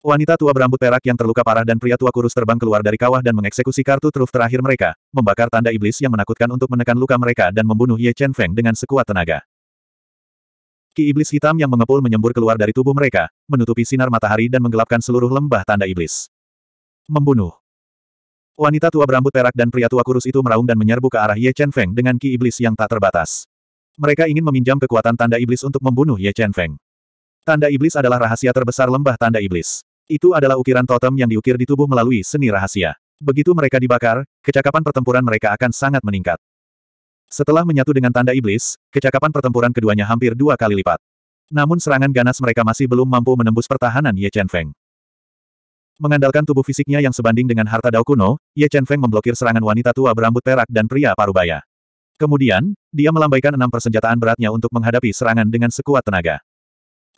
Wanita tua berambut perak yang terluka parah dan pria tua kurus terbang keluar dari kawah dan mengeksekusi kartu truf terakhir mereka, membakar tanda iblis yang menakutkan untuk menekan luka mereka dan membunuh Ye Chen Feng dengan sekuat tenaga. Ki iblis hitam yang mengepul menyembur keluar dari tubuh mereka, menutupi sinar matahari dan menggelapkan seluruh lembah tanda iblis. Membunuh. Wanita tua berambut perak dan pria tua kurus itu meraung dan menyerbu ke arah Ye Chen Feng dengan ki iblis yang tak terbatas. Mereka ingin meminjam kekuatan tanda iblis untuk membunuh Ye Chen Feng. Tanda iblis adalah rahasia terbesar lembah tanda iblis. Itu adalah ukiran totem yang diukir di tubuh melalui seni rahasia. Begitu mereka dibakar, kecakapan pertempuran mereka akan sangat meningkat. Setelah menyatu dengan tanda iblis, kecakapan pertempuran keduanya hampir dua kali lipat. Namun serangan ganas mereka masih belum mampu menembus pertahanan Ye Chen Feng. Mengandalkan tubuh fisiknya yang sebanding dengan harta Dao kuno, Ye Chen Feng memblokir serangan wanita tua berambut perak dan pria parubaya. Kemudian, dia melambaikan enam persenjataan beratnya untuk menghadapi serangan dengan sekuat tenaga.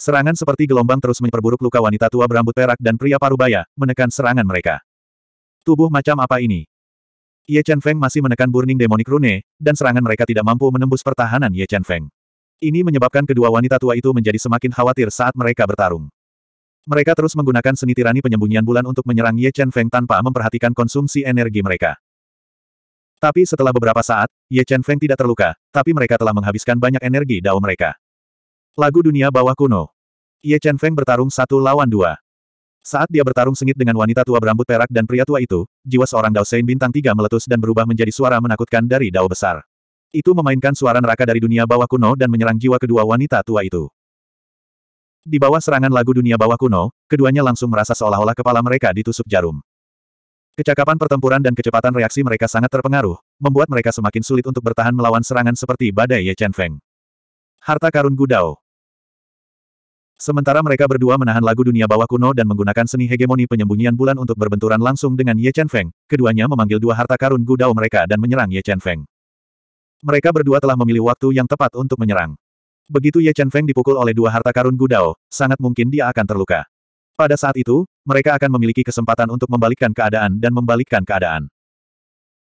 Serangan seperti gelombang terus memperburuk luka wanita tua berambut perak dan pria parubaya, menekan serangan mereka. Tubuh macam apa ini? Ye Chen Feng masih menekan Burning Demonic Rune, dan serangan mereka tidak mampu menembus pertahanan Ye Chen Feng. Ini menyebabkan kedua wanita tua itu menjadi semakin khawatir saat mereka bertarung. Mereka terus menggunakan seni tirani penyembunyian bulan untuk menyerang Ye Chen Feng tanpa memperhatikan konsumsi energi mereka. Tapi setelah beberapa saat, Ye Chen Feng tidak terluka, tapi mereka telah menghabiskan banyak energi dao mereka. Lagu Dunia Bawah Kuno Ye Chen Feng bertarung satu lawan dua. Saat dia bertarung sengit dengan wanita tua berambut perak dan pria tua itu, jiwa seorang Dao Sein bintang tiga meletus dan berubah menjadi suara menakutkan dari Dao besar. Itu memainkan suara neraka dari dunia bawah kuno dan menyerang jiwa kedua wanita tua itu. Di bawah serangan lagu dunia bawah kuno, keduanya langsung merasa seolah-olah kepala mereka ditusuk jarum. Kecakapan pertempuran dan kecepatan reaksi mereka sangat terpengaruh, membuat mereka semakin sulit untuk bertahan melawan serangan seperti badai Ye Chen Feng. Harta karun Gudao Sementara mereka berdua menahan lagu dunia bawah kuno dan menggunakan seni hegemoni penyembunyian bulan untuk berbenturan langsung dengan Ye Chen Feng, keduanya memanggil dua harta karun Gudao mereka dan menyerang Ye Chen Feng. Mereka berdua telah memilih waktu yang tepat untuk menyerang. Begitu Ye Chen Feng dipukul oleh dua harta karun Gudao, sangat mungkin dia akan terluka. Pada saat itu, mereka akan memiliki kesempatan untuk membalikkan keadaan dan membalikkan keadaan.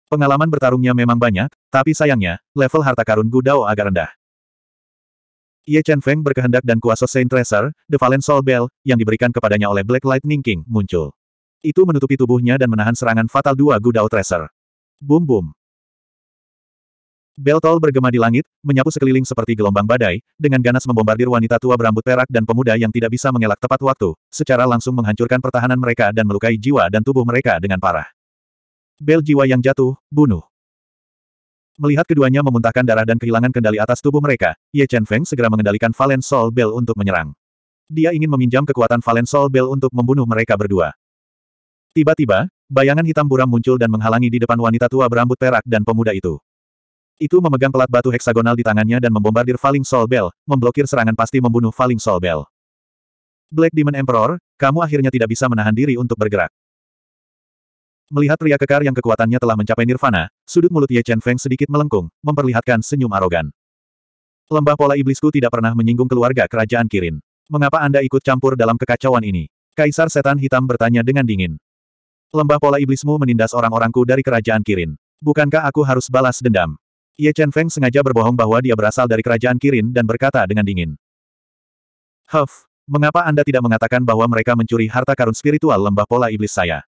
Pengalaman bertarungnya memang banyak, tapi sayangnya, level harta karun Gudao agak rendah. Ye Chen Feng berkehendak dan kuasa Saint Tracer, The Valen Soul Bell, yang diberikan kepadanya oleh Black Lightning King, muncul. Itu menutupi tubuhnya dan menahan serangan fatal dua Gudao Tracer. Boom boom. Bell Toll bergema di langit, menyapu sekeliling seperti gelombang badai, dengan ganas membombardir wanita tua berambut perak dan pemuda yang tidak bisa mengelak tepat waktu, secara langsung menghancurkan pertahanan mereka dan melukai jiwa dan tubuh mereka dengan parah. Bell jiwa yang jatuh, bunuh. Melihat keduanya memuntahkan darah dan kehilangan kendali atas tubuh mereka, Ye Chen Feng segera mengendalikan Valen Sol Bell untuk menyerang. Dia ingin meminjam kekuatan Valen Sol Bell untuk membunuh mereka berdua. Tiba-tiba, bayangan hitam buram muncul dan menghalangi di depan wanita tua berambut perak dan pemuda itu. Itu memegang pelat batu heksagonal di tangannya dan membombardir Falling Soul Bell, memblokir serangan pasti membunuh Falling Soul Bell. Black Demon Emperor, kamu akhirnya tidak bisa menahan diri untuk bergerak. Melihat pria kekar yang kekuatannya telah mencapai nirvana, sudut mulut Ye Chen Feng sedikit melengkung, memperlihatkan senyum arogan. Lembah pola iblisku tidak pernah menyinggung keluarga kerajaan Kirin. Mengapa Anda ikut campur dalam kekacauan ini? Kaisar Setan Hitam bertanya dengan dingin. Lembah pola iblismu menindas orang-orangku dari kerajaan Kirin. Bukankah aku harus balas dendam? Ye Chen Feng sengaja berbohong bahwa dia berasal dari kerajaan Kirin dan berkata dengan dingin. Huff, mengapa Anda tidak mengatakan bahwa mereka mencuri harta karun spiritual lembah pola iblis saya?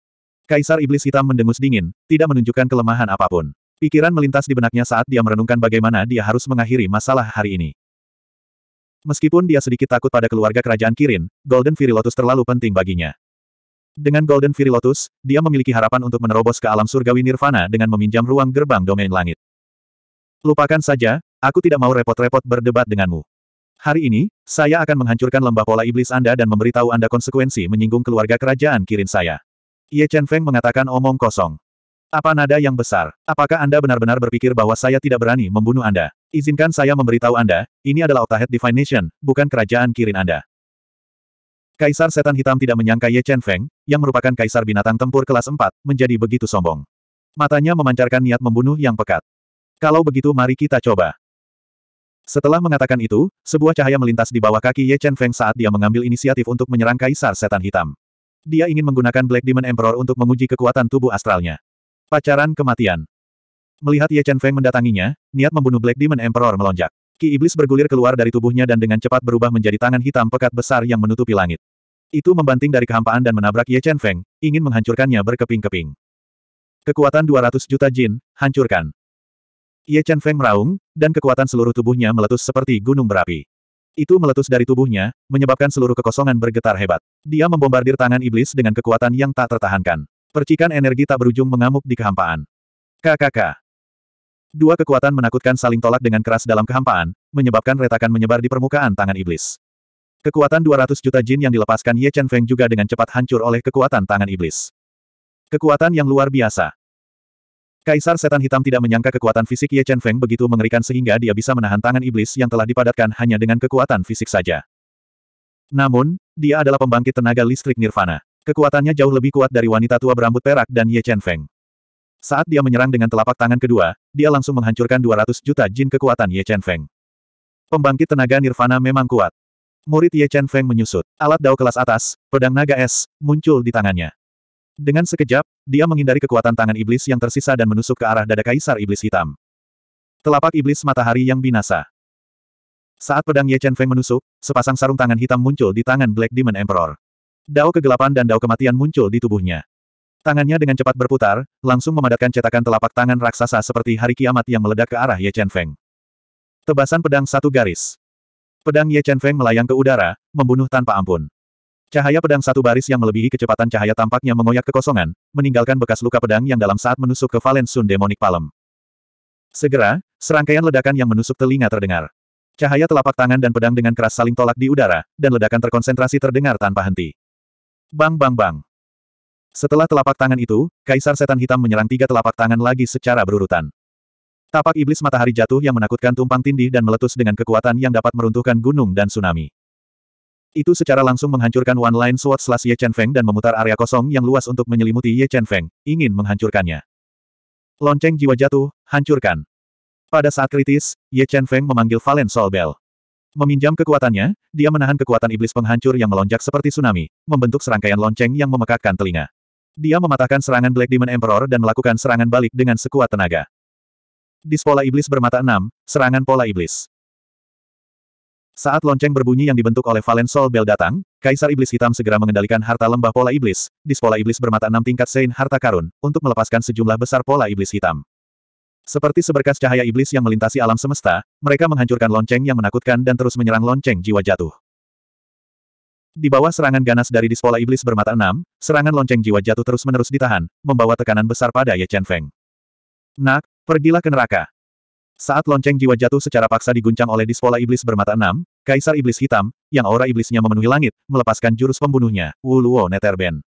Kaisar Iblis Hitam mendengus dingin, tidak menunjukkan kelemahan apapun. Pikiran melintas di benaknya saat dia merenungkan bagaimana dia harus mengakhiri masalah hari ini. Meskipun dia sedikit takut pada keluarga kerajaan Kirin, Golden Fury Lotus terlalu penting baginya. Dengan Golden Fury Lotus, dia memiliki harapan untuk menerobos ke alam surgawi Nirvana dengan meminjam ruang gerbang domain langit. Lupakan saja, aku tidak mau repot-repot berdebat denganmu. Hari ini, saya akan menghancurkan lembah pola iblis Anda dan memberitahu Anda konsekuensi menyinggung keluarga kerajaan Kirin saya. Ye Chen Feng mengatakan omong kosong. Apa nada yang besar? Apakah Anda benar-benar berpikir bahwa saya tidak berani membunuh Anda? Izinkan saya memberitahu Anda, ini adalah Octahead Divine Nation, bukan kerajaan kirin Anda. Kaisar Setan Hitam tidak menyangka Ye Chen Feng, yang merupakan kaisar binatang tempur kelas 4, menjadi begitu sombong. Matanya memancarkan niat membunuh yang pekat. Kalau begitu mari kita coba. Setelah mengatakan itu, sebuah cahaya melintas di bawah kaki Ye Chen Feng saat dia mengambil inisiatif untuk menyerang Kaisar Setan Hitam. Dia ingin menggunakan Black Demon Emperor untuk menguji kekuatan tubuh astralnya. Pacaran kematian. Melihat Ye Chen Feng mendatanginya, niat membunuh Black Demon Emperor melonjak. Ki iblis bergulir keluar dari tubuhnya dan dengan cepat berubah menjadi tangan hitam pekat besar yang menutupi langit. Itu membanting dari kehampaan dan menabrak Ye Chen Feng, ingin menghancurkannya berkeping-keping. Kekuatan 200 juta jin, hancurkan. Ye Chen Feng meraung, dan kekuatan seluruh tubuhnya meletus seperti gunung berapi. Itu meletus dari tubuhnya, menyebabkan seluruh kekosongan bergetar hebat. Dia membombardir tangan iblis dengan kekuatan yang tak tertahankan. Percikan energi tak berujung mengamuk di kehampaan. KKK. Dua kekuatan menakutkan saling tolak dengan keras dalam kehampaan, menyebabkan retakan menyebar di permukaan tangan iblis. Kekuatan 200 juta jin yang dilepaskan Ye Chen Feng juga dengan cepat hancur oleh kekuatan tangan iblis. Kekuatan yang luar biasa. Kaisar Setan Hitam tidak menyangka kekuatan fisik Ye Chen Feng begitu mengerikan sehingga dia bisa menahan tangan iblis yang telah dipadatkan hanya dengan kekuatan fisik saja. Namun, dia adalah pembangkit tenaga listrik nirvana. Kekuatannya jauh lebih kuat dari wanita tua berambut perak dan Ye Chen Feng. Saat dia menyerang dengan telapak tangan kedua, dia langsung menghancurkan 200 juta jin kekuatan Ye Chen Feng. Pembangkit tenaga nirvana memang kuat. Murid Ye Chen Feng menyusut. Alat dao kelas atas, pedang naga es, muncul di tangannya. Dengan sekejap, dia menghindari kekuatan tangan iblis yang tersisa dan menusuk ke arah dada kaisar iblis hitam. Telapak iblis matahari yang binasa. Saat pedang Ye Chen Feng menusuk, sepasang sarung tangan hitam muncul di tangan Black Demon Emperor. Dao kegelapan dan dao kematian muncul di tubuhnya. Tangannya dengan cepat berputar, langsung memadatkan cetakan telapak tangan raksasa seperti hari kiamat yang meledak ke arah Ye Chen Feng. Tebasan pedang satu garis. Pedang Ye Chen Feng melayang ke udara, membunuh tanpa ampun. Cahaya pedang satu baris yang melebihi kecepatan cahaya tampaknya mengoyak kekosongan, meninggalkan bekas luka pedang yang dalam saat menusuk ke Valensun Demonic Palem. Segera, serangkaian ledakan yang menusuk telinga terdengar. Cahaya telapak tangan dan pedang dengan keras saling tolak di udara, dan ledakan terkonsentrasi terdengar tanpa henti. Bang bang bang. Setelah telapak tangan itu, Kaisar Setan Hitam menyerang tiga telapak tangan lagi secara berurutan. Tapak iblis matahari jatuh yang menakutkan tumpang tindih dan meletus dengan kekuatan yang dapat meruntuhkan gunung dan tsunami. Itu secara langsung menghancurkan One Line Sword slash Ye Chen Feng dan memutar area kosong yang luas untuk menyelimuti Ye Chen Feng, ingin menghancurkannya. Lonceng jiwa jatuh, hancurkan. Pada saat kritis, Ye Chen Feng memanggil Valen Bell, Meminjam kekuatannya, dia menahan kekuatan iblis penghancur yang melonjak seperti tsunami, membentuk serangkaian lonceng yang memekakkan telinga. Dia mematahkan serangan Black Demon Emperor dan melakukan serangan balik dengan sekuat tenaga. Dispola iblis bermata enam, serangan pola iblis. Saat lonceng berbunyi yang dibentuk oleh Valen Sol Bell datang, Kaisar Iblis Hitam segera mengendalikan harta lembah pola iblis, Di pola iblis bermata enam tingkat Sein Harta Karun, untuk melepaskan sejumlah besar pola iblis hitam. Seperti seberkas cahaya iblis yang melintasi alam semesta, mereka menghancurkan lonceng yang menakutkan dan terus menyerang lonceng jiwa jatuh. Di bawah serangan ganas dari dispola iblis bermata enam, serangan lonceng jiwa jatuh terus-menerus ditahan, membawa tekanan besar pada Ye Chen Feng. Nak, pergilah ke neraka. Saat lonceng jiwa jatuh secara paksa diguncang oleh dispola iblis bermata enam, Kaisar Iblis Hitam, yang aura iblisnya memenuhi langit, melepaskan jurus pembunuhnya, Wuluo Neterben.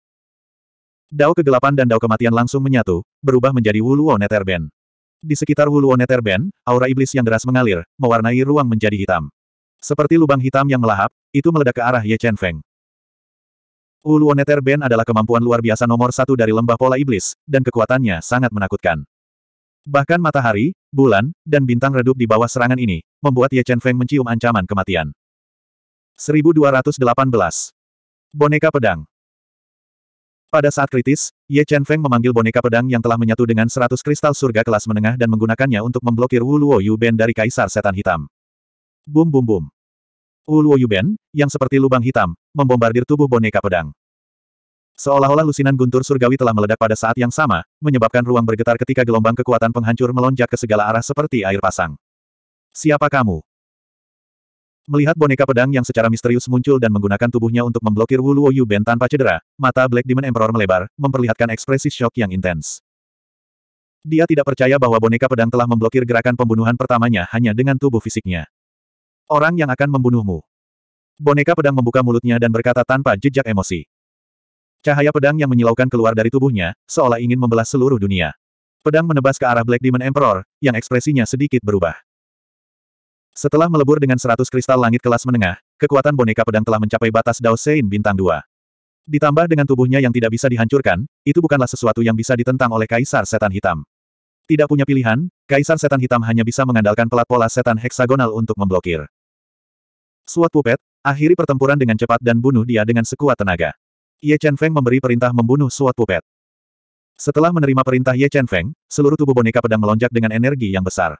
Dao kegelapan dan dao kematian langsung menyatu, berubah menjadi Wuluo Neterben. Di sekitar Wuluo Neterben, aura iblis yang deras mengalir, mewarnai ruang menjadi hitam. Seperti lubang hitam yang melahap, itu meledak ke arah Ye Chen Feng. Wuluo Neterben adalah kemampuan luar biasa nomor satu dari lembah pola iblis, dan kekuatannya sangat menakutkan. Bahkan matahari, bulan, dan bintang redup di bawah serangan ini, membuat Ye Chen Feng mencium ancaman kematian. 1218 Boneka Pedang pada saat kritis, Ye Chen Feng memanggil boneka pedang yang telah menyatu dengan 100 kristal surga kelas menengah dan menggunakannya untuk memblokir Wu Luo Yuben dari Kaisar Setan Hitam. Bum bum bum. Wu Luo Yuben, yang seperti lubang hitam, membombardir tubuh boneka pedang. Seolah-olah lusinan guntur surgawi telah meledak pada saat yang sama, menyebabkan ruang bergetar ketika gelombang kekuatan penghancur melonjak ke segala arah seperti air pasang. Siapa kamu? Melihat boneka pedang yang secara misterius muncul dan menggunakan tubuhnya untuk memblokir Wu Luo Yu Ben tanpa cedera, mata Black Demon Emperor melebar, memperlihatkan ekspresi shock yang intens. Dia tidak percaya bahwa boneka pedang telah memblokir gerakan pembunuhan pertamanya hanya dengan tubuh fisiknya. Orang yang akan membunuhmu. Boneka pedang membuka mulutnya dan berkata tanpa jejak emosi. Cahaya pedang yang menyilaukan keluar dari tubuhnya, seolah ingin membelah seluruh dunia. Pedang menebas ke arah Black Demon Emperor, yang ekspresinya sedikit berubah. Setelah melebur dengan seratus kristal langit kelas menengah, kekuatan boneka pedang telah mencapai batas Dao Sein bintang 2. Ditambah dengan tubuhnya yang tidak bisa dihancurkan, itu bukanlah sesuatu yang bisa ditentang oleh Kaisar Setan Hitam. Tidak punya pilihan, Kaisar Setan Hitam hanya bisa mengandalkan pelat pola setan heksagonal untuk memblokir. Suat Pupet, akhiri pertempuran dengan cepat dan bunuh dia dengan sekuat tenaga. Ye Chen Feng memberi perintah membunuh Suat Pupet. Setelah menerima perintah Ye Chen Feng, seluruh tubuh boneka pedang melonjak dengan energi yang besar.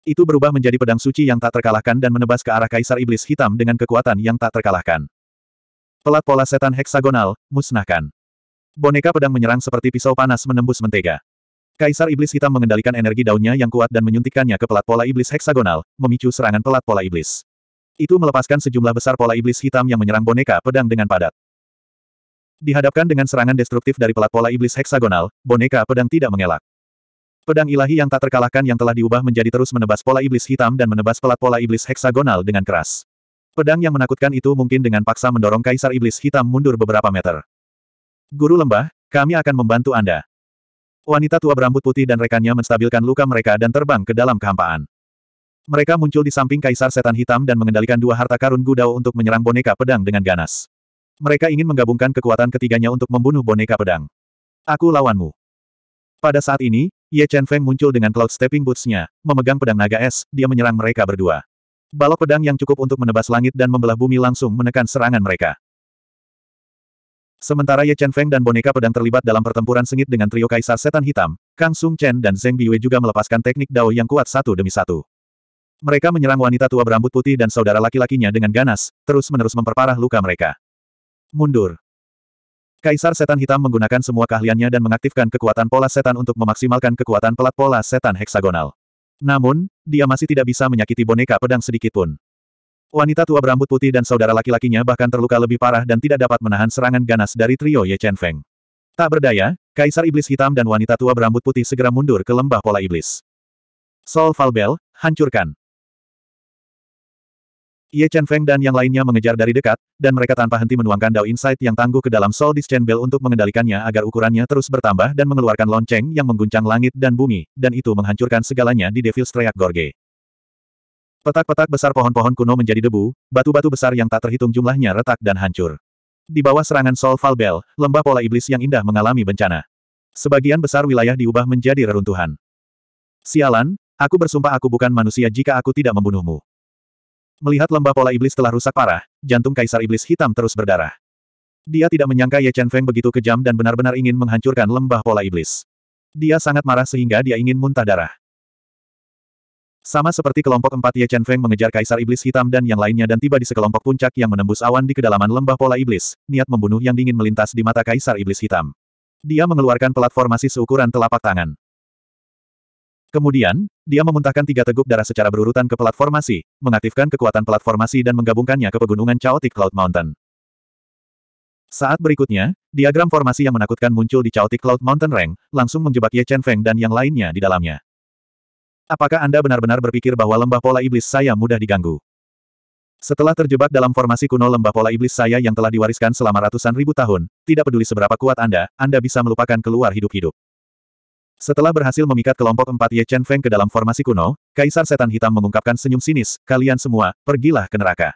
Itu berubah menjadi pedang suci yang tak terkalahkan dan menebas ke arah Kaisar Iblis Hitam dengan kekuatan yang tak terkalahkan. Pelat pola setan heksagonal, musnahkan. Boneka pedang menyerang seperti pisau panas menembus mentega. Kaisar Iblis Hitam mengendalikan energi daunnya yang kuat dan menyuntikkannya ke pelat pola iblis heksagonal, memicu serangan pelat pola iblis. Itu melepaskan sejumlah besar pola iblis hitam yang menyerang boneka pedang dengan padat. Dihadapkan dengan serangan destruktif dari pelat pola iblis heksagonal, boneka pedang tidak mengelak. Pedang ilahi yang tak terkalahkan yang telah diubah menjadi terus menebas pola iblis hitam dan menebas pelat pola iblis heksagonal dengan keras. Pedang yang menakutkan itu mungkin dengan paksa mendorong kaisar iblis hitam mundur beberapa meter. Guru lembah, kami akan membantu Anda. Wanita tua berambut putih dan rekannya menstabilkan luka mereka dan terbang ke dalam kehampaan. Mereka muncul di samping kaisar setan hitam dan mengendalikan dua harta karun gudau untuk menyerang boneka pedang dengan ganas. Mereka ingin menggabungkan kekuatan ketiganya untuk membunuh boneka pedang. Aku lawanmu. Pada saat ini, Ye Chen Feng muncul dengan cloud stepping boots-nya, memegang pedang naga es, dia menyerang mereka berdua. Balok pedang yang cukup untuk menebas langit dan membelah bumi langsung menekan serangan mereka. Sementara Ye Chen Feng dan boneka pedang terlibat dalam pertempuran sengit dengan trio kaisar setan hitam, Kang Sung Chen dan Zeng Biwei juga melepaskan teknik dao yang kuat satu demi satu. Mereka menyerang wanita tua berambut putih dan saudara laki-lakinya dengan ganas, terus-menerus memperparah luka mereka. Mundur. Kaisar Setan Hitam menggunakan semua keahliannya dan mengaktifkan kekuatan pola setan untuk memaksimalkan kekuatan pelat pola setan heksagonal. Namun, dia masih tidak bisa menyakiti boneka pedang sedikitpun. Wanita tua berambut putih dan saudara laki-lakinya bahkan terluka lebih parah dan tidak dapat menahan serangan ganas dari trio Ye Chen Feng. Tak berdaya, Kaisar Iblis Hitam dan wanita tua berambut putih segera mundur ke lembah pola iblis. Sol Falbel, hancurkan. Ye Chen Feng dan yang lainnya mengejar dari dekat, dan mereka tanpa henti menuangkan Dao Insight yang tangguh ke dalam Soul Dischain Bell untuk mengendalikannya agar ukurannya terus bertambah dan mengeluarkan lonceng yang mengguncang langit dan bumi, dan itu menghancurkan segalanya di Devil's Triad Gorge. Petak-petak besar pohon-pohon kuno menjadi debu, batu-batu besar yang tak terhitung jumlahnya retak dan hancur. Di bawah serangan Soul Fall Bell, lembah pola iblis yang indah mengalami bencana. Sebagian besar wilayah diubah menjadi reruntuhan. Sialan, aku bersumpah aku bukan manusia jika aku tidak membunuhmu. Melihat lembah pola iblis telah rusak parah, jantung kaisar iblis hitam terus berdarah. Dia tidak menyangka Ye Chen Feng begitu kejam dan benar-benar ingin menghancurkan lembah pola iblis. Dia sangat marah sehingga dia ingin muntah darah. Sama seperti kelompok empat Ye Chen Feng mengejar Kaisar Iblis Hitam dan yang lainnya dan tiba di sekelompok puncak yang menembus awan di kedalaman lembah pola iblis, niat membunuh yang dingin melintas di mata Kaisar Iblis Hitam. Dia mengeluarkan platformasi seukuran telapak tangan. Kemudian, dia memuntahkan tiga teguk darah secara berurutan ke platformasi, mengaktifkan kekuatan platformasi dan menggabungkannya ke pegunungan Chaotic Cloud Mountain. Saat berikutnya, diagram formasi yang menakutkan muncul di Chaotic Cloud Mountain Rank, langsung menjebak Ye Chen Feng dan yang lainnya di dalamnya. Apakah Anda benar-benar berpikir bahwa lembah pola iblis saya mudah diganggu? Setelah terjebak dalam formasi kuno lembah pola iblis saya yang telah diwariskan selama ratusan ribu tahun, tidak peduli seberapa kuat Anda, Anda bisa melupakan keluar hidup-hidup. Setelah berhasil memikat kelompok empat Ye Chen Feng ke dalam formasi kuno, Kaisar Setan Hitam mengungkapkan senyum sinis, kalian semua, pergilah ke neraka.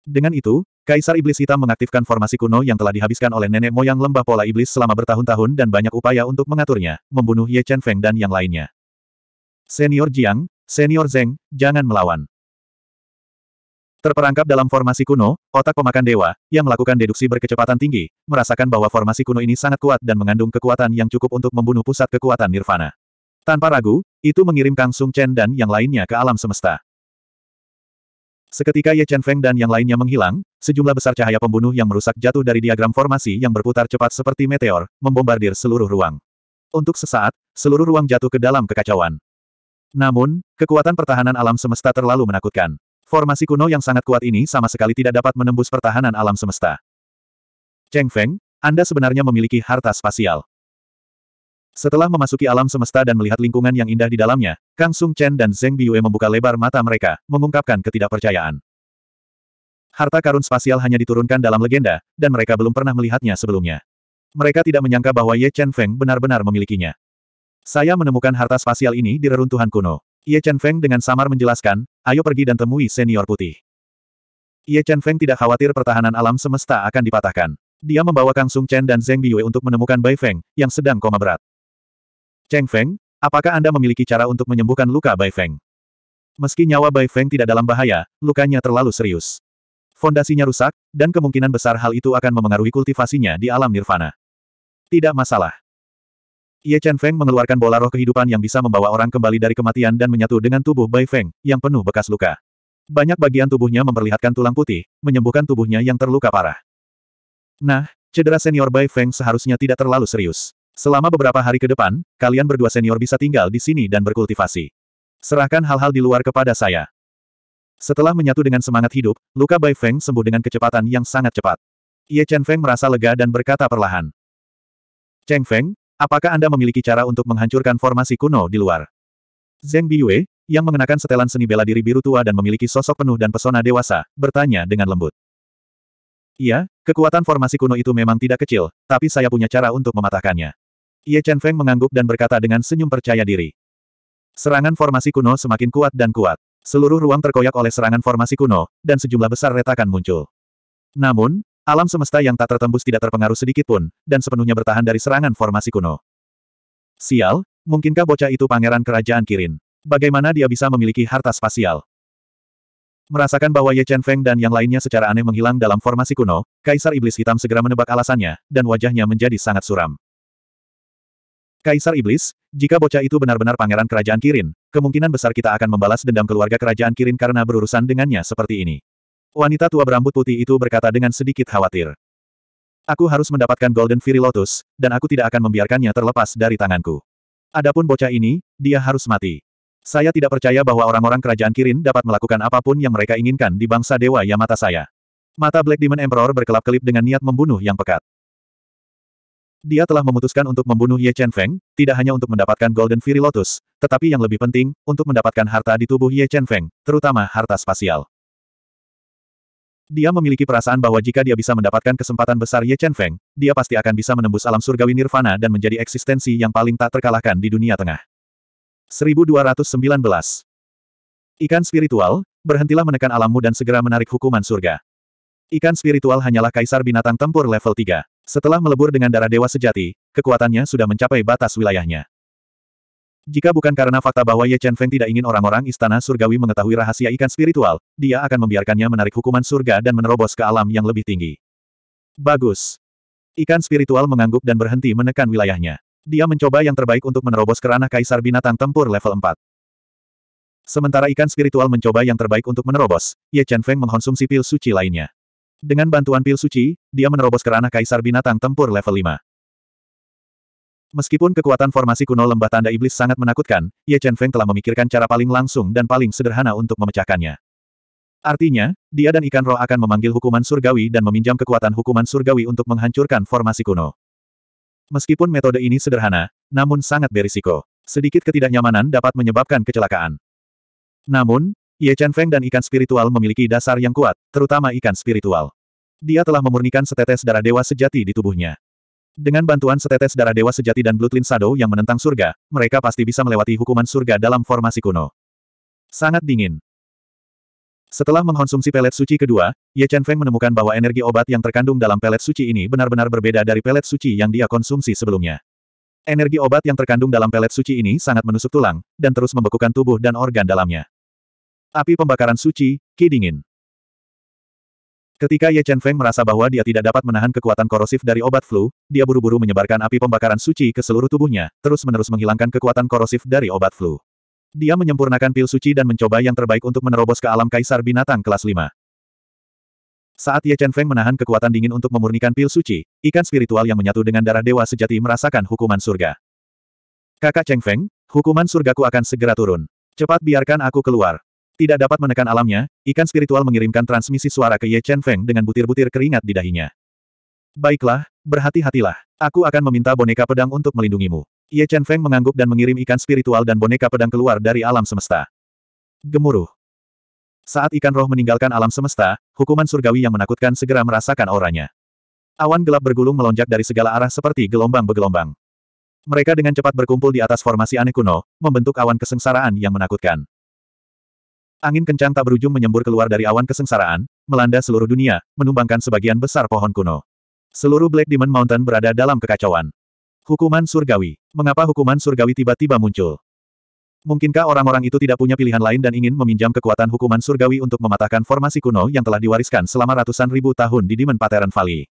Dengan itu, Kaisar Iblis Hitam mengaktifkan formasi kuno yang telah dihabiskan oleh nenek moyang lembah pola iblis selama bertahun-tahun dan banyak upaya untuk mengaturnya, membunuh Ye Chen Feng dan yang lainnya. Senior Jiang, Senior Zeng, jangan melawan. Terperangkap dalam formasi kuno, otak pemakan dewa, yang melakukan deduksi berkecepatan tinggi, merasakan bahwa formasi kuno ini sangat kuat dan mengandung kekuatan yang cukup untuk membunuh pusat kekuatan nirvana. Tanpa ragu, itu mengirim Kang Sung Chen dan yang lainnya ke alam semesta. Seketika Ye Chen Feng dan yang lainnya menghilang, sejumlah besar cahaya pembunuh yang merusak jatuh dari diagram formasi yang berputar cepat seperti meteor, membombardir seluruh ruang. Untuk sesaat, seluruh ruang jatuh ke dalam kekacauan. Namun, kekuatan pertahanan alam semesta terlalu menakutkan. Formasi kuno yang sangat kuat ini sama sekali tidak dapat menembus pertahanan alam semesta. Cheng Feng, Anda sebenarnya memiliki harta spasial. Setelah memasuki alam semesta dan melihat lingkungan yang indah di dalamnya, Kang Sung Chen dan Zheng Biyue membuka lebar mata mereka, mengungkapkan ketidakpercayaan. Harta karun spasial hanya diturunkan dalam legenda, dan mereka belum pernah melihatnya sebelumnya. Mereka tidak menyangka bahwa Ye Chen Feng benar-benar memilikinya. Saya menemukan harta spasial ini di reruntuhan kuno. Ye Chen Feng dengan samar menjelaskan, ayo pergi dan temui senior putih. Ye Chen Feng tidak khawatir pertahanan alam semesta akan dipatahkan. Dia membawa Kang Sung Chen dan Zheng Biyue untuk menemukan Bai Feng, yang sedang koma berat. Cheng Feng, apakah Anda memiliki cara untuk menyembuhkan luka Bai Feng? Meski nyawa Bai Feng tidak dalam bahaya, lukanya terlalu serius. Fondasinya rusak, dan kemungkinan besar hal itu akan memengaruhi kultivasinya di alam nirvana. Tidak masalah. Ye Chen Feng mengeluarkan bola roh kehidupan yang bisa membawa orang kembali dari kematian dan menyatu dengan tubuh Bai Feng, yang penuh bekas luka. Banyak bagian tubuhnya memperlihatkan tulang putih, menyembuhkan tubuhnya yang terluka parah. Nah, cedera senior Bai Feng seharusnya tidak terlalu serius. Selama beberapa hari ke depan, kalian berdua senior bisa tinggal di sini dan berkultivasi. Serahkan hal-hal di luar kepada saya. Setelah menyatu dengan semangat hidup, luka Bai Feng sembuh dengan kecepatan yang sangat cepat. Ye Chen Feng merasa lega dan berkata perlahan. Cheng Feng, Apakah Anda memiliki cara untuk menghancurkan formasi kuno di luar? Zeng Biyue, yang mengenakan setelan seni bela diri biru tua dan memiliki sosok penuh dan pesona dewasa, bertanya dengan lembut. Iya, kekuatan formasi kuno itu memang tidak kecil, tapi saya punya cara untuk mematahkannya. Ye Chen Feng mengangguk dan berkata dengan senyum percaya diri. Serangan formasi kuno semakin kuat dan kuat. Seluruh ruang terkoyak oleh serangan formasi kuno, dan sejumlah besar retakan muncul. Namun, Alam semesta yang tak tertembus tidak terpengaruh sedikit pun, dan sepenuhnya bertahan dari serangan formasi kuno. Sial, mungkinkah bocah itu pangeran kerajaan Kirin? Bagaimana dia bisa memiliki harta spasial? Merasakan bahwa Ye Chen Feng dan yang lainnya secara aneh menghilang dalam formasi kuno, Kaisar Iblis Hitam segera menebak alasannya, dan wajahnya menjadi sangat suram. Kaisar Iblis, jika bocah itu benar-benar pangeran kerajaan Kirin, kemungkinan besar kita akan membalas dendam keluarga kerajaan Kirin karena berurusan dengannya seperti ini. Wanita tua berambut putih itu berkata dengan sedikit khawatir. Aku harus mendapatkan Golden Fury Lotus, dan aku tidak akan membiarkannya terlepas dari tanganku. Adapun bocah ini, dia harus mati. Saya tidak percaya bahwa orang-orang kerajaan Kirin dapat melakukan apapun yang mereka inginkan di bangsa Dewa yang mata saya. Mata Black Demon Emperor berkelap-kelip dengan niat membunuh yang pekat. Dia telah memutuskan untuk membunuh Ye Chen Feng, tidak hanya untuk mendapatkan Golden Fury Lotus, tetapi yang lebih penting, untuk mendapatkan harta di tubuh Ye Chen Feng, terutama harta spasial. Dia memiliki perasaan bahwa jika dia bisa mendapatkan kesempatan besar Ye Chen Feng, dia pasti akan bisa menembus alam surgawi nirvana dan menjadi eksistensi yang paling tak terkalahkan di dunia tengah. 1219 Ikan spiritual, berhentilah menekan alammu dan segera menarik hukuman surga. Ikan spiritual hanyalah kaisar binatang tempur level 3. Setelah melebur dengan darah dewa sejati, kekuatannya sudah mencapai batas wilayahnya. Jika bukan karena fakta bahwa Ye Chen Feng tidak ingin orang-orang istana surgawi mengetahui rahasia ikan spiritual, dia akan membiarkannya menarik hukuman surga dan menerobos ke alam yang lebih tinggi. Bagus. Ikan spiritual mengangguk dan berhenti menekan wilayahnya. Dia mencoba yang terbaik untuk menerobos ke ranah kaisar binatang tempur level 4. Sementara ikan spiritual mencoba yang terbaik untuk menerobos, Ye Chen Feng mengonsumsi pil suci lainnya. Dengan bantuan pil suci, dia menerobos ke ranah kaisar binatang tempur level 5. Meskipun kekuatan formasi kuno lembah tanda iblis sangat menakutkan, Ye Chen Feng telah memikirkan cara paling langsung dan paling sederhana untuk memecahkannya. Artinya, dia dan ikan roh akan memanggil hukuman surgawi dan meminjam kekuatan hukuman surgawi untuk menghancurkan formasi kuno. Meskipun metode ini sederhana, namun sangat berisiko. Sedikit ketidaknyamanan dapat menyebabkan kecelakaan. Namun, Ye Chen Feng dan ikan spiritual memiliki dasar yang kuat, terutama ikan spiritual. Dia telah memurnikan setetes darah dewa sejati di tubuhnya. Dengan bantuan setetes darah dewa sejati dan Bloodline Shadow yang menentang surga, mereka pasti bisa melewati hukuman surga dalam formasi kuno. Sangat dingin. Setelah mengkonsumsi pelet suci kedua, Ye Chen Feng menemukan bahwa energi obat yang terkandung dalam pelet suci ini benar-benar berbeda dari pelet suci yang dia konsumsi sebelumnya. Energi obat yang terkandung dalam pelet suci ini sangat menusuk tulang, dan terus membekukan tubuh dan organ dalamnya. Api pembakaran suci, ki dingin. Ketika Ye Chen Feng merasa bahwa dia tidak dapat menahan kekuatan korosif dari obat flu, dia buru-buru menyebarkan api pembakaran suci ke seluruh tubuhnya, terus-menerus menghilangkan kekuatan korosif dari obat flu. Dia menyempurnakan pil suci dan mencoba yang terbaik untuk menerobos ke alam kaisar binatang kelas 5. Saat Ye Chen Feng menahan kekuatan dingin untuk memurnikan pil suci, ikan spiritual yang menyatu dengan darah dewa sejati merasakan hukuman surga. Kakak Cheng Feng, hukuman surgaku akan segera turun. Cepat biarkan aku keluar. Tidak dapat menekan alamnya, ikan spiritual mengirimkan transmisi suara ke Ye Chen Feng dengan butir-butir keringat di dahinya. Baiklah, berhati-hatilah. Aku akan meminta boneka pedang untuk melindungimu. Ye Chen Feng mengangguk dan mengirim ikan spiritual dan boneka pedang keluar dari alam semesta. Gemuruh. Saat ikan roh meninggalkan alam semesta, hukuman surgawi yang menakutkan segera merasakan auranya. Awan gelap bergulung melonjak dari segala arah seperti gelombang bergelombang. Mereka dengan cepat berkumpul di atas formasi aneh kuno, membentuk awan kesengsaraan yang menakutkan. Angin kencang tak berujung menyembur keluar dari awan kesengsaraan, melanda seluruh dunia, menumbangkan sebagian besar pohon kuno. Seluruh Black Demon Mountain berada dalam kekacauan. Hukuman surgawi. Mengapa hukuman surgawi tiba-tiba muncul? Mungkinkah orang-orang itu tidak punya pilihan lain dan ingin meminjam kekuatan hukuman surgawi untuk mematahkan formasi kuno yang telah diwariskan selama ratusan ribu tahun di Demon Pattern Valley?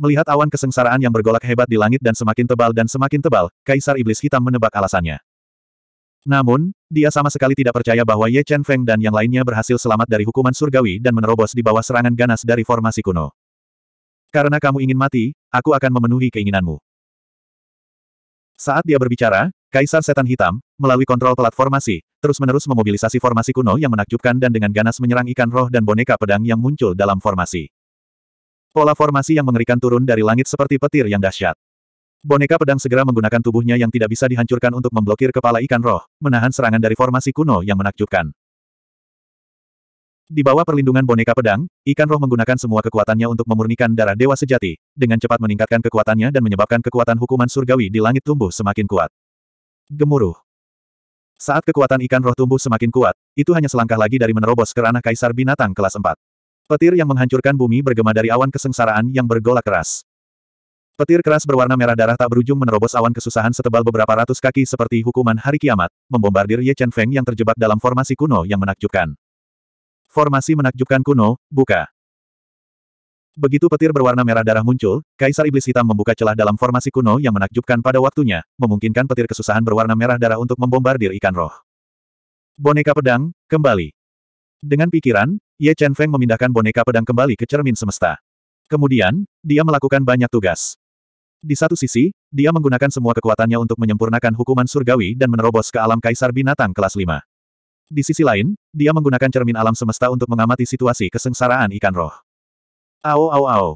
Melihat awan kesengsaraan yang bergolak hebat di langit dan semakin tebal dan semakin tebal, Kaisar Iblis Hitam menebak alasannya. Namun, dia sama sekali tidak percaya bahwa Ye Chen Feng dan yang lainnya berhasil selamat dari hukuman surgawi dan menerobos di bawah serangan ganas dari formasi kuno. Karena kamu ingin mati, aku akan memenuhi keinginanmu. Saat dia berbicara, Kaisar Setan Hitam, melalui kontrol platformasi, terus-menerus memobilisasi formasi kuno yang menakjubkan dan dengan ganas menyerang ikan roh dan boneka pedang yang muncul dalam formasi. Pola formasi yang mengerikan turun dari langit seperti petir yang dahsyat. Boneka pedang segera menggunakan tubuhnya yang tidak bisa dihancurkan untuk memblokir kepala ikan roh, menahan serangan dari formasi kuno yang menakjubkan. Di bawah perlindungan boneka pedang, ikan roh menggunakan semua kekuatannya untuk memurnikan darah dewa sejati, dengan cepat meningkatkan kekuatannya dan menyebabkan kekuatan hukuman surgawi di langit tumbuh semakin kuat. Gemuruh. Saat kekuatan ikan roh tumbuh semakin kuat, itu hanya selangkah lagi dari menerobos ke ranah kaisar binatang kelas 4. Petir yang menghancurkan bumi bergema dari awan kesengsaraan yang bergolak keras. Petir keras berwarna merah darah tak berujung menerobos awan kesusahan setebal beberapa ratus kaki seperti hukuman hari kiamat, membombardir Ye Chen Feng yang terjebak dalam formasi kuno yang menakjubkan. Formasi menakjubkan kuno, buka. Begitu petir berwarna merah darah muncul, Kaisar Iblis Hitam membuka celah dalam formasi kuno yang menakjubkan pada waktunya, memungkinkan petir kesusahan berwarna merah darah untuk membombardir ikan roh. Boneka pedang, kembali. Dengan pikiran, Ye Chen Feng memindahkan boneka pedang kembali ke cermin semesta. Kemudian, dia melakukan banyak tugas. Di satu sisi, dia menggunakan semua kekuatannya untuk menyempurnakan hukuman surgawi dan menerobos ke alam kaisar binatang kelas 5. Di sisi lain, dia menggunakan cermin alam semesta untuk mengamati situasi kesengsaraan ikan roh. Ao ao ao.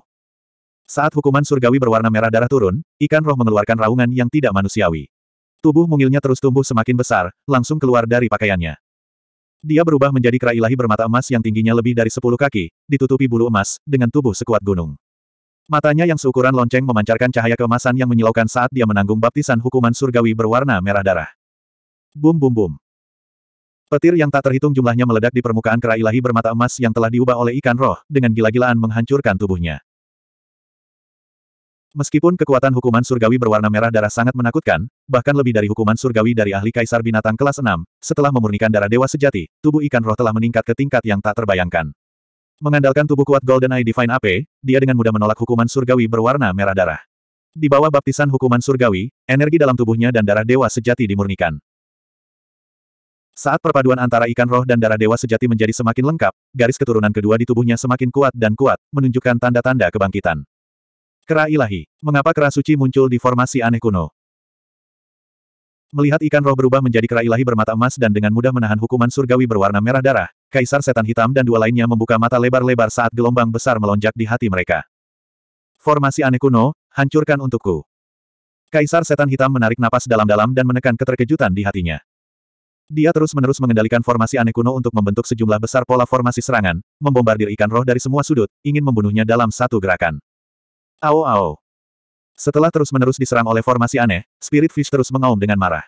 Saat hukuman surgawi berwarna merah darah turun, ikan roh mengeluarkan raungan yang tidak manusiawi. Tubuh mungilnya terus tumbuh semakin besar, langsung keluar dari pakaiannya. Dia berubah menjadi kera ilahi bermata emas yang tingginya lebih dari 10 kaki, ditutupi bulu emas, dengan tubuh sekuat gunung. Matanya yang seukuran lonceng memancarkan cahaya kemasan yang menyilaukan saat dia menanggung baptisan hukuman surgawi berwarna merah darah. Bum bum bum. Petir yang tak terhitung jumlahnya meledak di permukaan kera ilahi bermata emas yang telah diubah oleh ikan roh, dengan gila-gilaan menghancurkan tubuhnya. Meskipun kekuatan hukuman surgawi berwarna merah darah sangat menakutkan, bahkan lebih dari hukuman surgawi dari ahli kaisar binatang kelas 6, setelah memurnikan darah dewa sejati, tubuh ikan roh telah meningkat ke tingkat yang tak terbayangkan. Mengandalkan tubuh kuat Golden Eye Divine AP, dia dengan mudah menolak hukuman surgawi berwarna merah darah. Di bawah baptisan hukuman surgawi, energi dalam tubuhnya dan darah dewa sejati dimurnikan. Saat perpaduan antara ikan roh dan darah dewa sejati menjadi semakin lengkap, garis keturunan kedua di tubuhnya semakin kuat dan kuat, menunjukkan tanda-tanda kebangkitan. Kera ilahi. Mengapa kera suci muncul di formasi aneh kuno? Melihat ikan roh berubah menjadi kera ilahi bermata emas dan dengan mudah menahan hukuman surgawi berwarna merah darah, Kaisar Setan Hitam dan dua lainnya membuka mata lebar-lebar saat gelombang besar melonjak di hati mereka. Formasi aneh kuno, hancurkan untukku. Kaisar Setan Hitam menarik napas dalam-dalam dan menekan keterkejutan di hatinya. Dia terus-menerus mengendalikan formasi aneh kuno untuk membentuk sejumlah besar pola formasi serangan, membombardir ikan roh dari semua sudut, ingin membunuhnya dalam satu gerakan. Ao ao. Setelah terus-menerus diserang oleh formasi aneh, Spirit Fish terus mengaum dengan marah.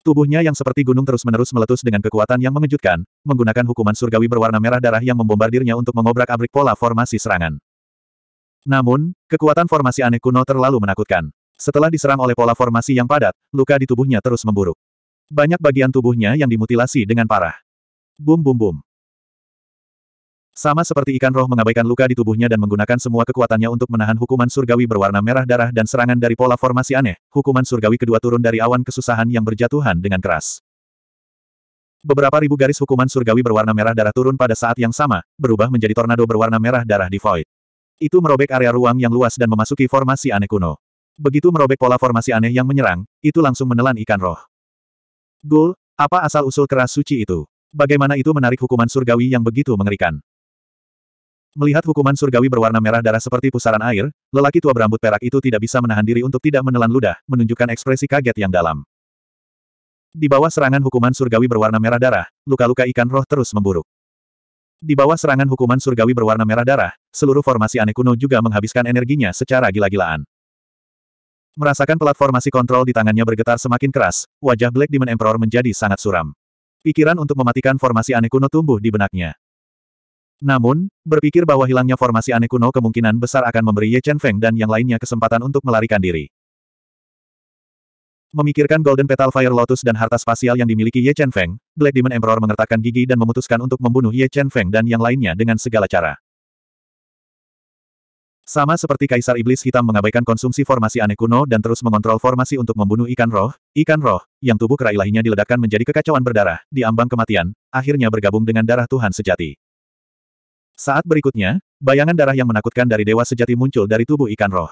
Tubuhnya yang seperti gunung terus-menerus meletus dengan kekuatan yang mengejutkan, menggunakan hukuman surgawi berwarna merah darah yang membombardirnya untuk mengobrak-abrik pola formasi serangan. Namun, kekuatan formasi aneh kuno terlalu menakutkan. Setelah diserang oleh pola formasi yang padat, luka di tubuhnya terus memburuk. Banyak bagian tubuhnya yang dimutilasi dengan parah. Bum bum bum. Sama seperti ikan roh mengabaikan luka di tubuhnya dan menggunakan semua kekuatannya untuk menahan hukuman surgawi berwarna merah darah dan serangan dari pola formasi aneh, hukuman surgawi kedua turun dari awan kesusahan yang berjatuhan dengan keras. Beberapa ribu garis hukuman surgawi berwarna merah darah turun pada saat yang sama, berubah menjadi tornado berwarna merah darah di void. Itu merobek area ruang yang luas dan memasuki formasi aneh kuno. Begitu merobek pola formasi aneh yang menyerang, itu langsung menelan ikan roh. Gul, apa asal-usul keras suci itu? Bagaimana itu menarik hukuman surgawi yang begitu mengerikan? Melihat hukuman surgawi berwarna merah darah seperti pusaran air, lelaki tua berambut perak itu tidak bisa menahan diri untuk tidak menelan ludah, menunjukkan ekspresi kaget yang dalam. Di bawah serangan hukuman surgawi berwarna merah darah, luka-luka ikan roh terus memburuk. Di bawah serangan hukuman surgawi berwarna merah darah, seluruh formasi anekuno juga menghabiskan energinya secara gila-gilaan. Merasakan platformasi kontrol di tangannya bergetar semakin keras, wajah Black Demon Emperor menjadi sangat suram. Pikiran untuk mematikan formasi anekuno tumbuh di benaknya. Namun, berpikir bahwa hilangnya formasi aneh kuno kemungkinan besar akan memberi Ye Chen Feng dan yang lainnya kesempatan untuk melarikan diri. Memikirkan Golden Petal Fire Lotus dan harta spasial yang dimiliki Ye Chen Feng, Black Demon Emperor mengertakkan gigi dan memutuskan untuk membunuh Ye Chen Feng dan yang lainnya dengan segala cara. Sama seperti Kaisar Iblis Hitam mengabaikan konsumsi formasi aneh kuno dan terus mengontrol formasi untuk membunuh ikan roh, ikan roh, yang tubuh kera ilahinya diledakkan menjadi kekacauan berdarah, di ambang kematian, akhirnya bergabung dengan darah Tuhan sejati. Saat berikutnya, bayangan darah yang menakutkan dari dewa sejati muncul dari tubuh ikan roh.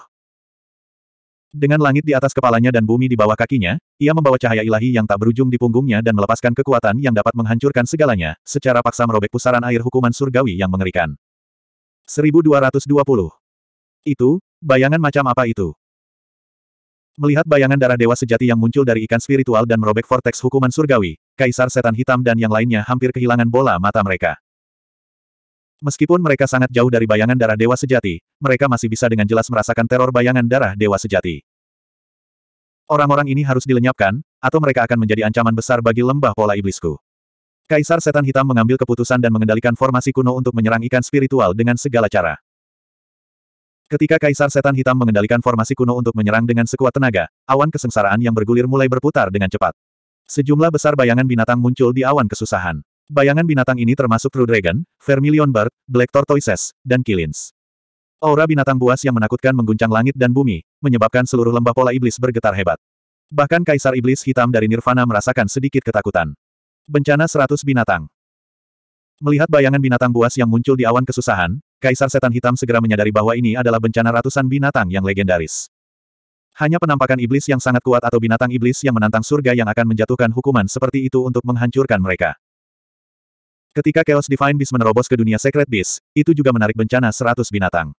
Dengan langit di atas kepalanya dan bumi di bawah kakinya, ia membawa cahaya ilahi yang tak berujung di punggungnya dan melepaskan kekuatan yang dapat menghancurkan segalanya, secara paksa merobek pusaran air hukuman surgawi yang mengerikan. 1220. Itu, bayangan macam apa itu? Melihat bayangan darah dewa sejati yang muncul dari ikan spiritual dan merobek vortex hukuman surgawi, kaisar setan hitam dan yang lainnya hampir kehilangan bola mata mereka. Meskipun mereka sangat jauh dari bayangan darah dewa sejati, mereka masih bisa dengan jelas merasakan teror bayangan darah dewa sejati. Orang-orang ini harus dilenyapkan, atau mereka akan menjadi ancaman besar bagi lembah pola iblisku. Kaisar Setan Hitam mengambil keputusan dan mengendalikan formasi kuno untuk menyerang ikan spiritual dengan segala cara. Ketika Kaisar Setan Hitam mengendalikan formasi kuno untuk menyerang dengan sekuat tenaga, awan kesengsaraan yang bergulir mulai berputar dengan cepat. Sejumlah besar bayangan binatang muncul di awan kesusahan. Bayangan binatang ini termasuk True Dragon, Vermilion Bird, Black Tortoises, dan Killins. Aura binatang buas yang menakutkan mengguncang langit dan bumi, menyebabkan seluruh lembah pola iblis bergetar hebat. Bahkan Kaisar Iblis Hitam dari Nirvana merasakan sedikit ketakutan. Bencana seratus binatang. Melihat bayangan binatang buas yang muncul di awan kesusahan, Kaisar Setan Hitam segera menyadari bahwa ini adalah bencana ratusan binatang yang legendaris. Hanya penampakan iblis yang sangat kuat atau binatang iblis yang menantang surga yang akan menjatuhkan hukuman seperti itu untuk menghancurkan mereka. Ketika Chaos Divine Beast menerobos ke dunia Secret Beast, itu juga menarik bencana seratus binatang.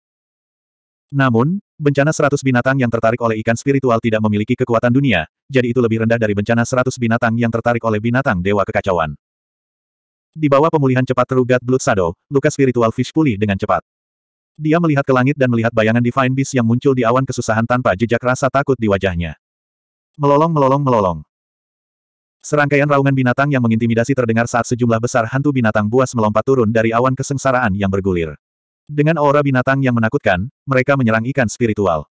Namun, bencana seratus binatang yang tertarik oleh ikan spiritual tidak memiliki kekuatan dunia, jadi itu lebih rendah dari bencana seratus binatang yang tertarik oleh binatang dewa kekacauan. Di bawah pemulihan cepat terugat Blood Shadow, luka spiritual Fish pulih dengan cepat. Dia melihat ke langit dan melihat bayangan Divine Beast yang muncul di awan kesusahan tanpa jejak rasa takut di wajahnya. Melolong melolong melolong. Serangkaian raungan binatang yang mengintimidasi terdengar saat sejumlah besar hantu binatang buas melompat turun dari awan kesengsaraan yang bergulir. Dengan aura binatang yang menakutkan, mereka menyerang ikan spiritual.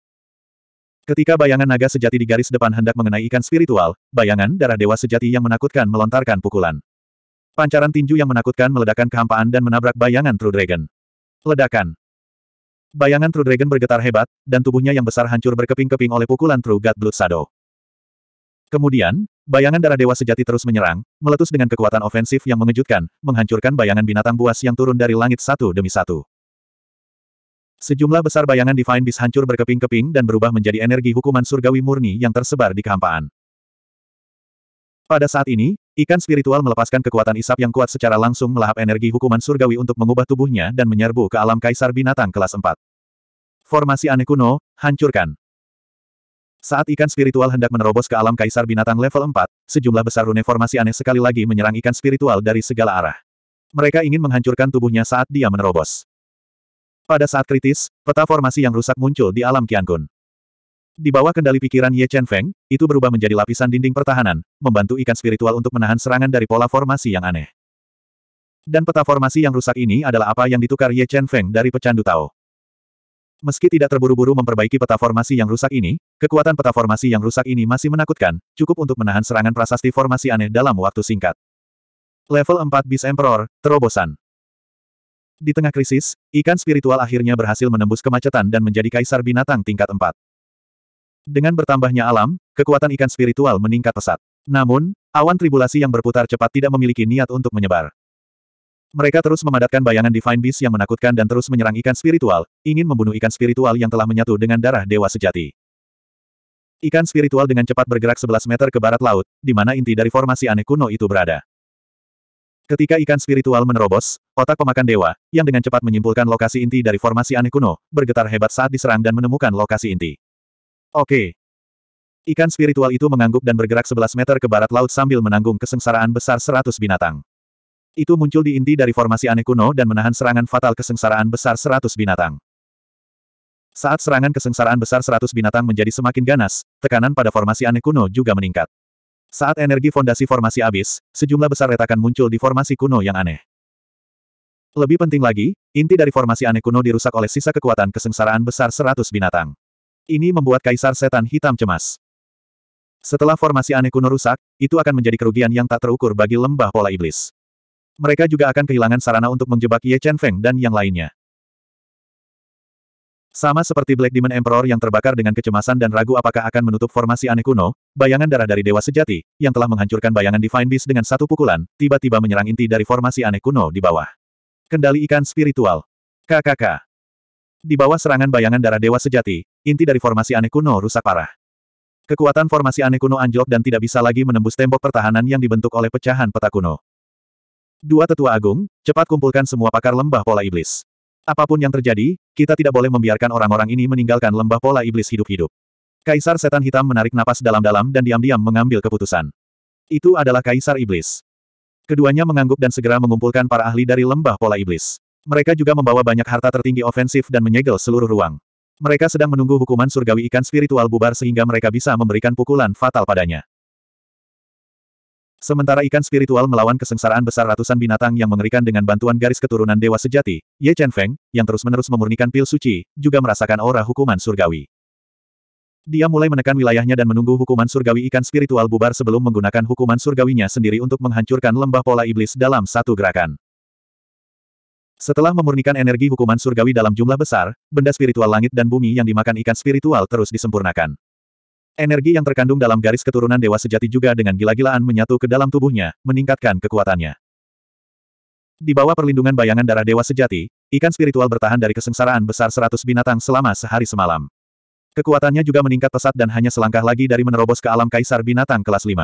Ketika bayangan naga sejati di garis depan hendak mengenai ikan spiritual, bayangan darah dewa sejati yang menakutkan melontarkan pukulan. Pancaran tinju yang menakutkan meledakkan kehampaan dan menabrak bayangan True Dragon. Ledakan. Bayangan True Dragon bergetar hebat, dan tubuhnya yang besar hancur berkeping-keping oleh pukulan True God Blood Shadow. Kemudian, bayangan darah dewa sejati terus menyerang, meletus dengan kekuatan ofensif yang mengejutkan, menghancurkan bayangan binatang buas yang turun dari langit satu demi satu. Sejumlah besar bayangan Divine Beast hancur berkeping-keping dan berubah menjadi energi hukuman surgawi murni yang tersebar di kehampaan. Pada saat ini, ikan spiritual melepaskan kekuatan isap yang kuat secara langsung melahap energi hukuman surgawi untuk mengubah tubuhnya dan menyerbu ke alam kaisar binatang kelas 4. Formasi aneh kuno, hancurkan. Saat ikan spiritual hendak menerobos ke alam kaisar binatang level 4, sejumlah besar rune formasi aneh sekali lagi menyerang ikan spiritual dari segala arah. Mereka ingin menghancurkan tubuhnya saat dia menerobos. Pada saat kritis, peta formasi yang rusak muncul di alam Qiankun. Di bawah kendali pikiran Ye Chen Feng, itu berubah menjadi lapisan dinding pertahanan, membantu ikan spiritual untuk menahan serangan dari pola formasi yang aneh. Dan peta formasi yang rusak ini adalah apa yang ditukar Ye Chen Feng dari pecandu Tao. Meski tidak terburu-buru memperbaiki peta formasi yang rusak ini, kekuatan peta formasi yang rusak ini masih menakutkan, cukup untuk menahan serangan prasasti formasi aneh dalam waktu singkat. Level 4 Beast Emperor, terobosan. Di tengah krisis, ikan spiritual akhirnya berhasil menembus kemacetan dan menjadi kaisar binatang tingkat 4. Dengan bertambahnya alam, kekuatan ikan spiritual meningkat pesat. Namun, awan tribulasi yang berputar cepat tidak memiliki niat untuk menyebar. Mereka terus memadatkan bayangan Divine Beast yang menakutkan dan terus menyerang ikan spiritual, ingin membunuh ikan spiritual yang telah menyatu dengan darah dewa sejati. Ikan spiritual dengan cepat bergerak 11 meter ke barat laut, di mana inti dari formasi aneh kuno itu berada. Ketika ikan spiritual menerobos, otak pemakan dewa, yang dengan cepat menyimpulkan lokasi inti dari formasi aneh kuno, bergetar hebat saat diserang dan menemukan lokasi inti. Oke, Ikan spiritual itu mengangguk dan bergerak 11 meter ke barat laut sambil menanggung kesengsaraan besar 100 binatang. Itu muncul di inti dari formasi aneh kuno dan menahan serangan fatal kesengsaraan besar 100 binatang. Saat serangan kesengsaraan besar 100 binatang menjadi semakin ganas, tekanan pada formasi aneh kuno juga meningkat. Saat energi fondasi formasi habis, sejumlah besar retakan muncul di formasi kuno yang aneh. Lebih penting lagi, inti dari formasi aneh kuno dirusak oleh sisa kekuatan kesengsaraan besar 100 binatang. Ini membuat Kaisar Setan Hitam cemas. Setelah formasi aneh kuno rusak, itu akan menjadi kerugian yang tak terukur bagi lembah pola iblis. Mereka juga akan kehilangan sarana untuk menjebak Ye Chen Feng dan yang lainnya. Sama seperti Black Demon Emperor yang terbakar dengan kecemasan dan ragu apakah akan menutup formasi aneh kuno, bayangan darah dari Dewa Sejati, yang telah menghancurkan bayangan Divine Beast dengan satu pukulan, tiba-tiba menyerang inti dari formasi aneh kuno di bawah. Kendali ikan spiritual. KKK. Di bawah serangan bayangan darah Dewa Sejati, inti dari formasi aneh kuno rusak parah. Kekuatan formasi aneh kuno anjlok dan tidak bisa lagi menembus tembok pertahanan yang dibentuk oleh pecahan peta kuno. Dua tetua agung, cepat kumpulkan semua pakar lembah pola iblis. Apapun yang terjadi, kita tidak boleh membiarkan orang-orang ini meninggalkan lembah pola iblis hidup-hidup. Kaisar Setan Hitam menarik napas dalam-dalam dan diam-diam mengambil keputusan. Itu adalah Kaisar Iblis. Keduanya mengangguk dan segera mengumpulkan para ahli dari lembah pola iblis. Mereka juga membawa banyak harta tertinggi ofensif dan menyegel seluruh ruang. Mereka sedang menunggu hukuman surgawi ikan spiritual bubar sehingga mereka bisa memberikan pukulan fatal padanya. Sementara ikan spiritual melawan kesengsaraan besar ratusan binatang yang mengerikan dengan bantuan garis keturunan dewa sejati, Ye Chen Feng, yang terus-menerus memurnikan pil suci, juga merasakan aura hukuman surgawi. Dia mulai menekan wilayahnya dan menunggu hukuman surgawi ikan spiritual bubar sebelum menggunakan hukuman surgawinya sendiri untuk menghancurkan lembah pola iblis dalam satu gerakan. Setelah memurnikan energi hukuman surgawi dalam jumlah besar, benda spiritual langit dan bumi yang dimakan ikan spiritual terus disempurnakan. Energi yang terkandung dalam garis keturunan dewa sejati juga dengan gila-gilaan menyatu ke dalam tubuhnya, meningkatkan kekuatannya. Di bawah perlindungan bayangan darah dewa sejati, ikan spiritual bertahan dari kesengsaraan besar seratus binatang selama sehari semalam. Kekuatannya juga meningkat pesat dan hanya selangkah lagi dari menerobos ke alam kaisar binatang kelas 5.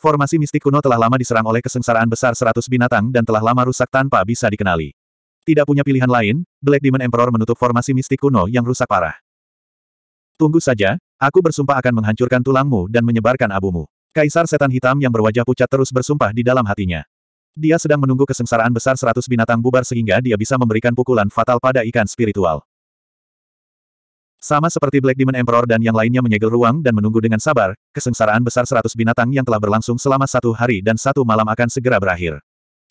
Formasi mistik kuno telah lama diserang oleh kesengsaraan besar seratus binatang dan telah lama rusak tanpa bisa dikenali. Tidak punya pilihan lain, Black Demon Emperor menutup formasi mistik kuno yang rusak parah. Tunggu saja, aku bersumpah akan menghancurkan tulangmu dan menyebarkan abumu. Kaisar setan hitam yang berwajah pucat terus bersumpah di dalam hatinya. Dia sedang menunggu kesengsaraan besar seratus binatang bubar sehingga dia bisa memberikan pukulan fatal pada ikan spiritual. Sama seperti Black Demon Emperor dan yang lainnya menyegel ruang dan menunggu dengan sabar, kesengsaraan besar seratus binatang yang telah berlangsung selama satu hari dan satu malam akan segera berakhir.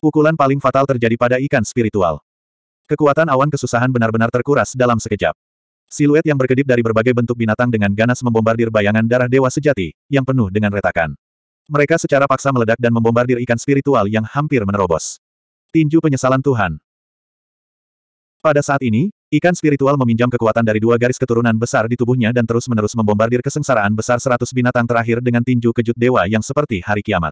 Pukulan paling fatal terjadi pada ikan spiritual. Kekuatan awan kesusahan benar-benar terkuras dalam sekejap. Siluet yang berkedip dari berbagai bentuk binatang dengan ganas membombardir bayangan darah dewa sejati, yang penuh dengan retakan. Mereka secara paksa meledak dan membombardir ikan spiritual yang hampir menerobos. Tinju penyesalan Tuhan. Pada saat ini, ikan spiritual meminjam kekuatan dari dua garis keturunan besar di tubuhnya dan terus-menerus membombardir kesengsaraan besar seratus binatang terakhir dengan tinju kejut dewa yang seperti hari kiamat.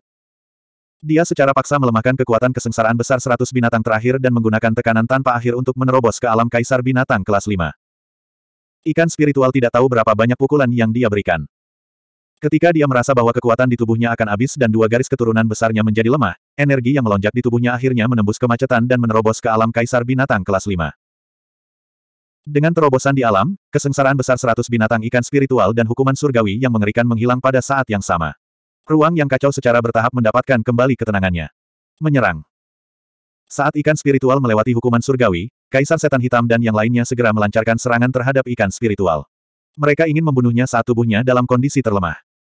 Dia secara paksa melemahkan kekuatan kesengsaraan besar seratus binatang terakhir dan menggunakan tekanan tanpa akhir untuk menerobos ke alam kaisar binatang kelas 5. Ikan spiritual tidak tahu berapa banyak pukulan yang dia berikan. Ketika dia merasa bahwa kekuatan di tubuhnya akan habis dan dua garis keturunan besarnya menjadi lemah, energi yang melonjak di tubuhnya akhirnya menembus kemacetan dan menerobos ke alam kaisar binatang kelas 5. Dengan terobosan di alam, kesengsaraan besar seratus binatang ikan spiritual dan hukuman surgawi yang mengerikan menghilang pada saat yang sama. Ruang yang kacau secara bertahap mendapatkan kembali ketenangannya. Menyerang. Saat ikan spiritual melewati hukuman surgawi, Kaisar Setan Hitam dan yang lainnya segera melancarkan serangan terhadap ikan spiritual. Mereka ingin membunuhnya saat tubuhnya dalam kondisi terlemah.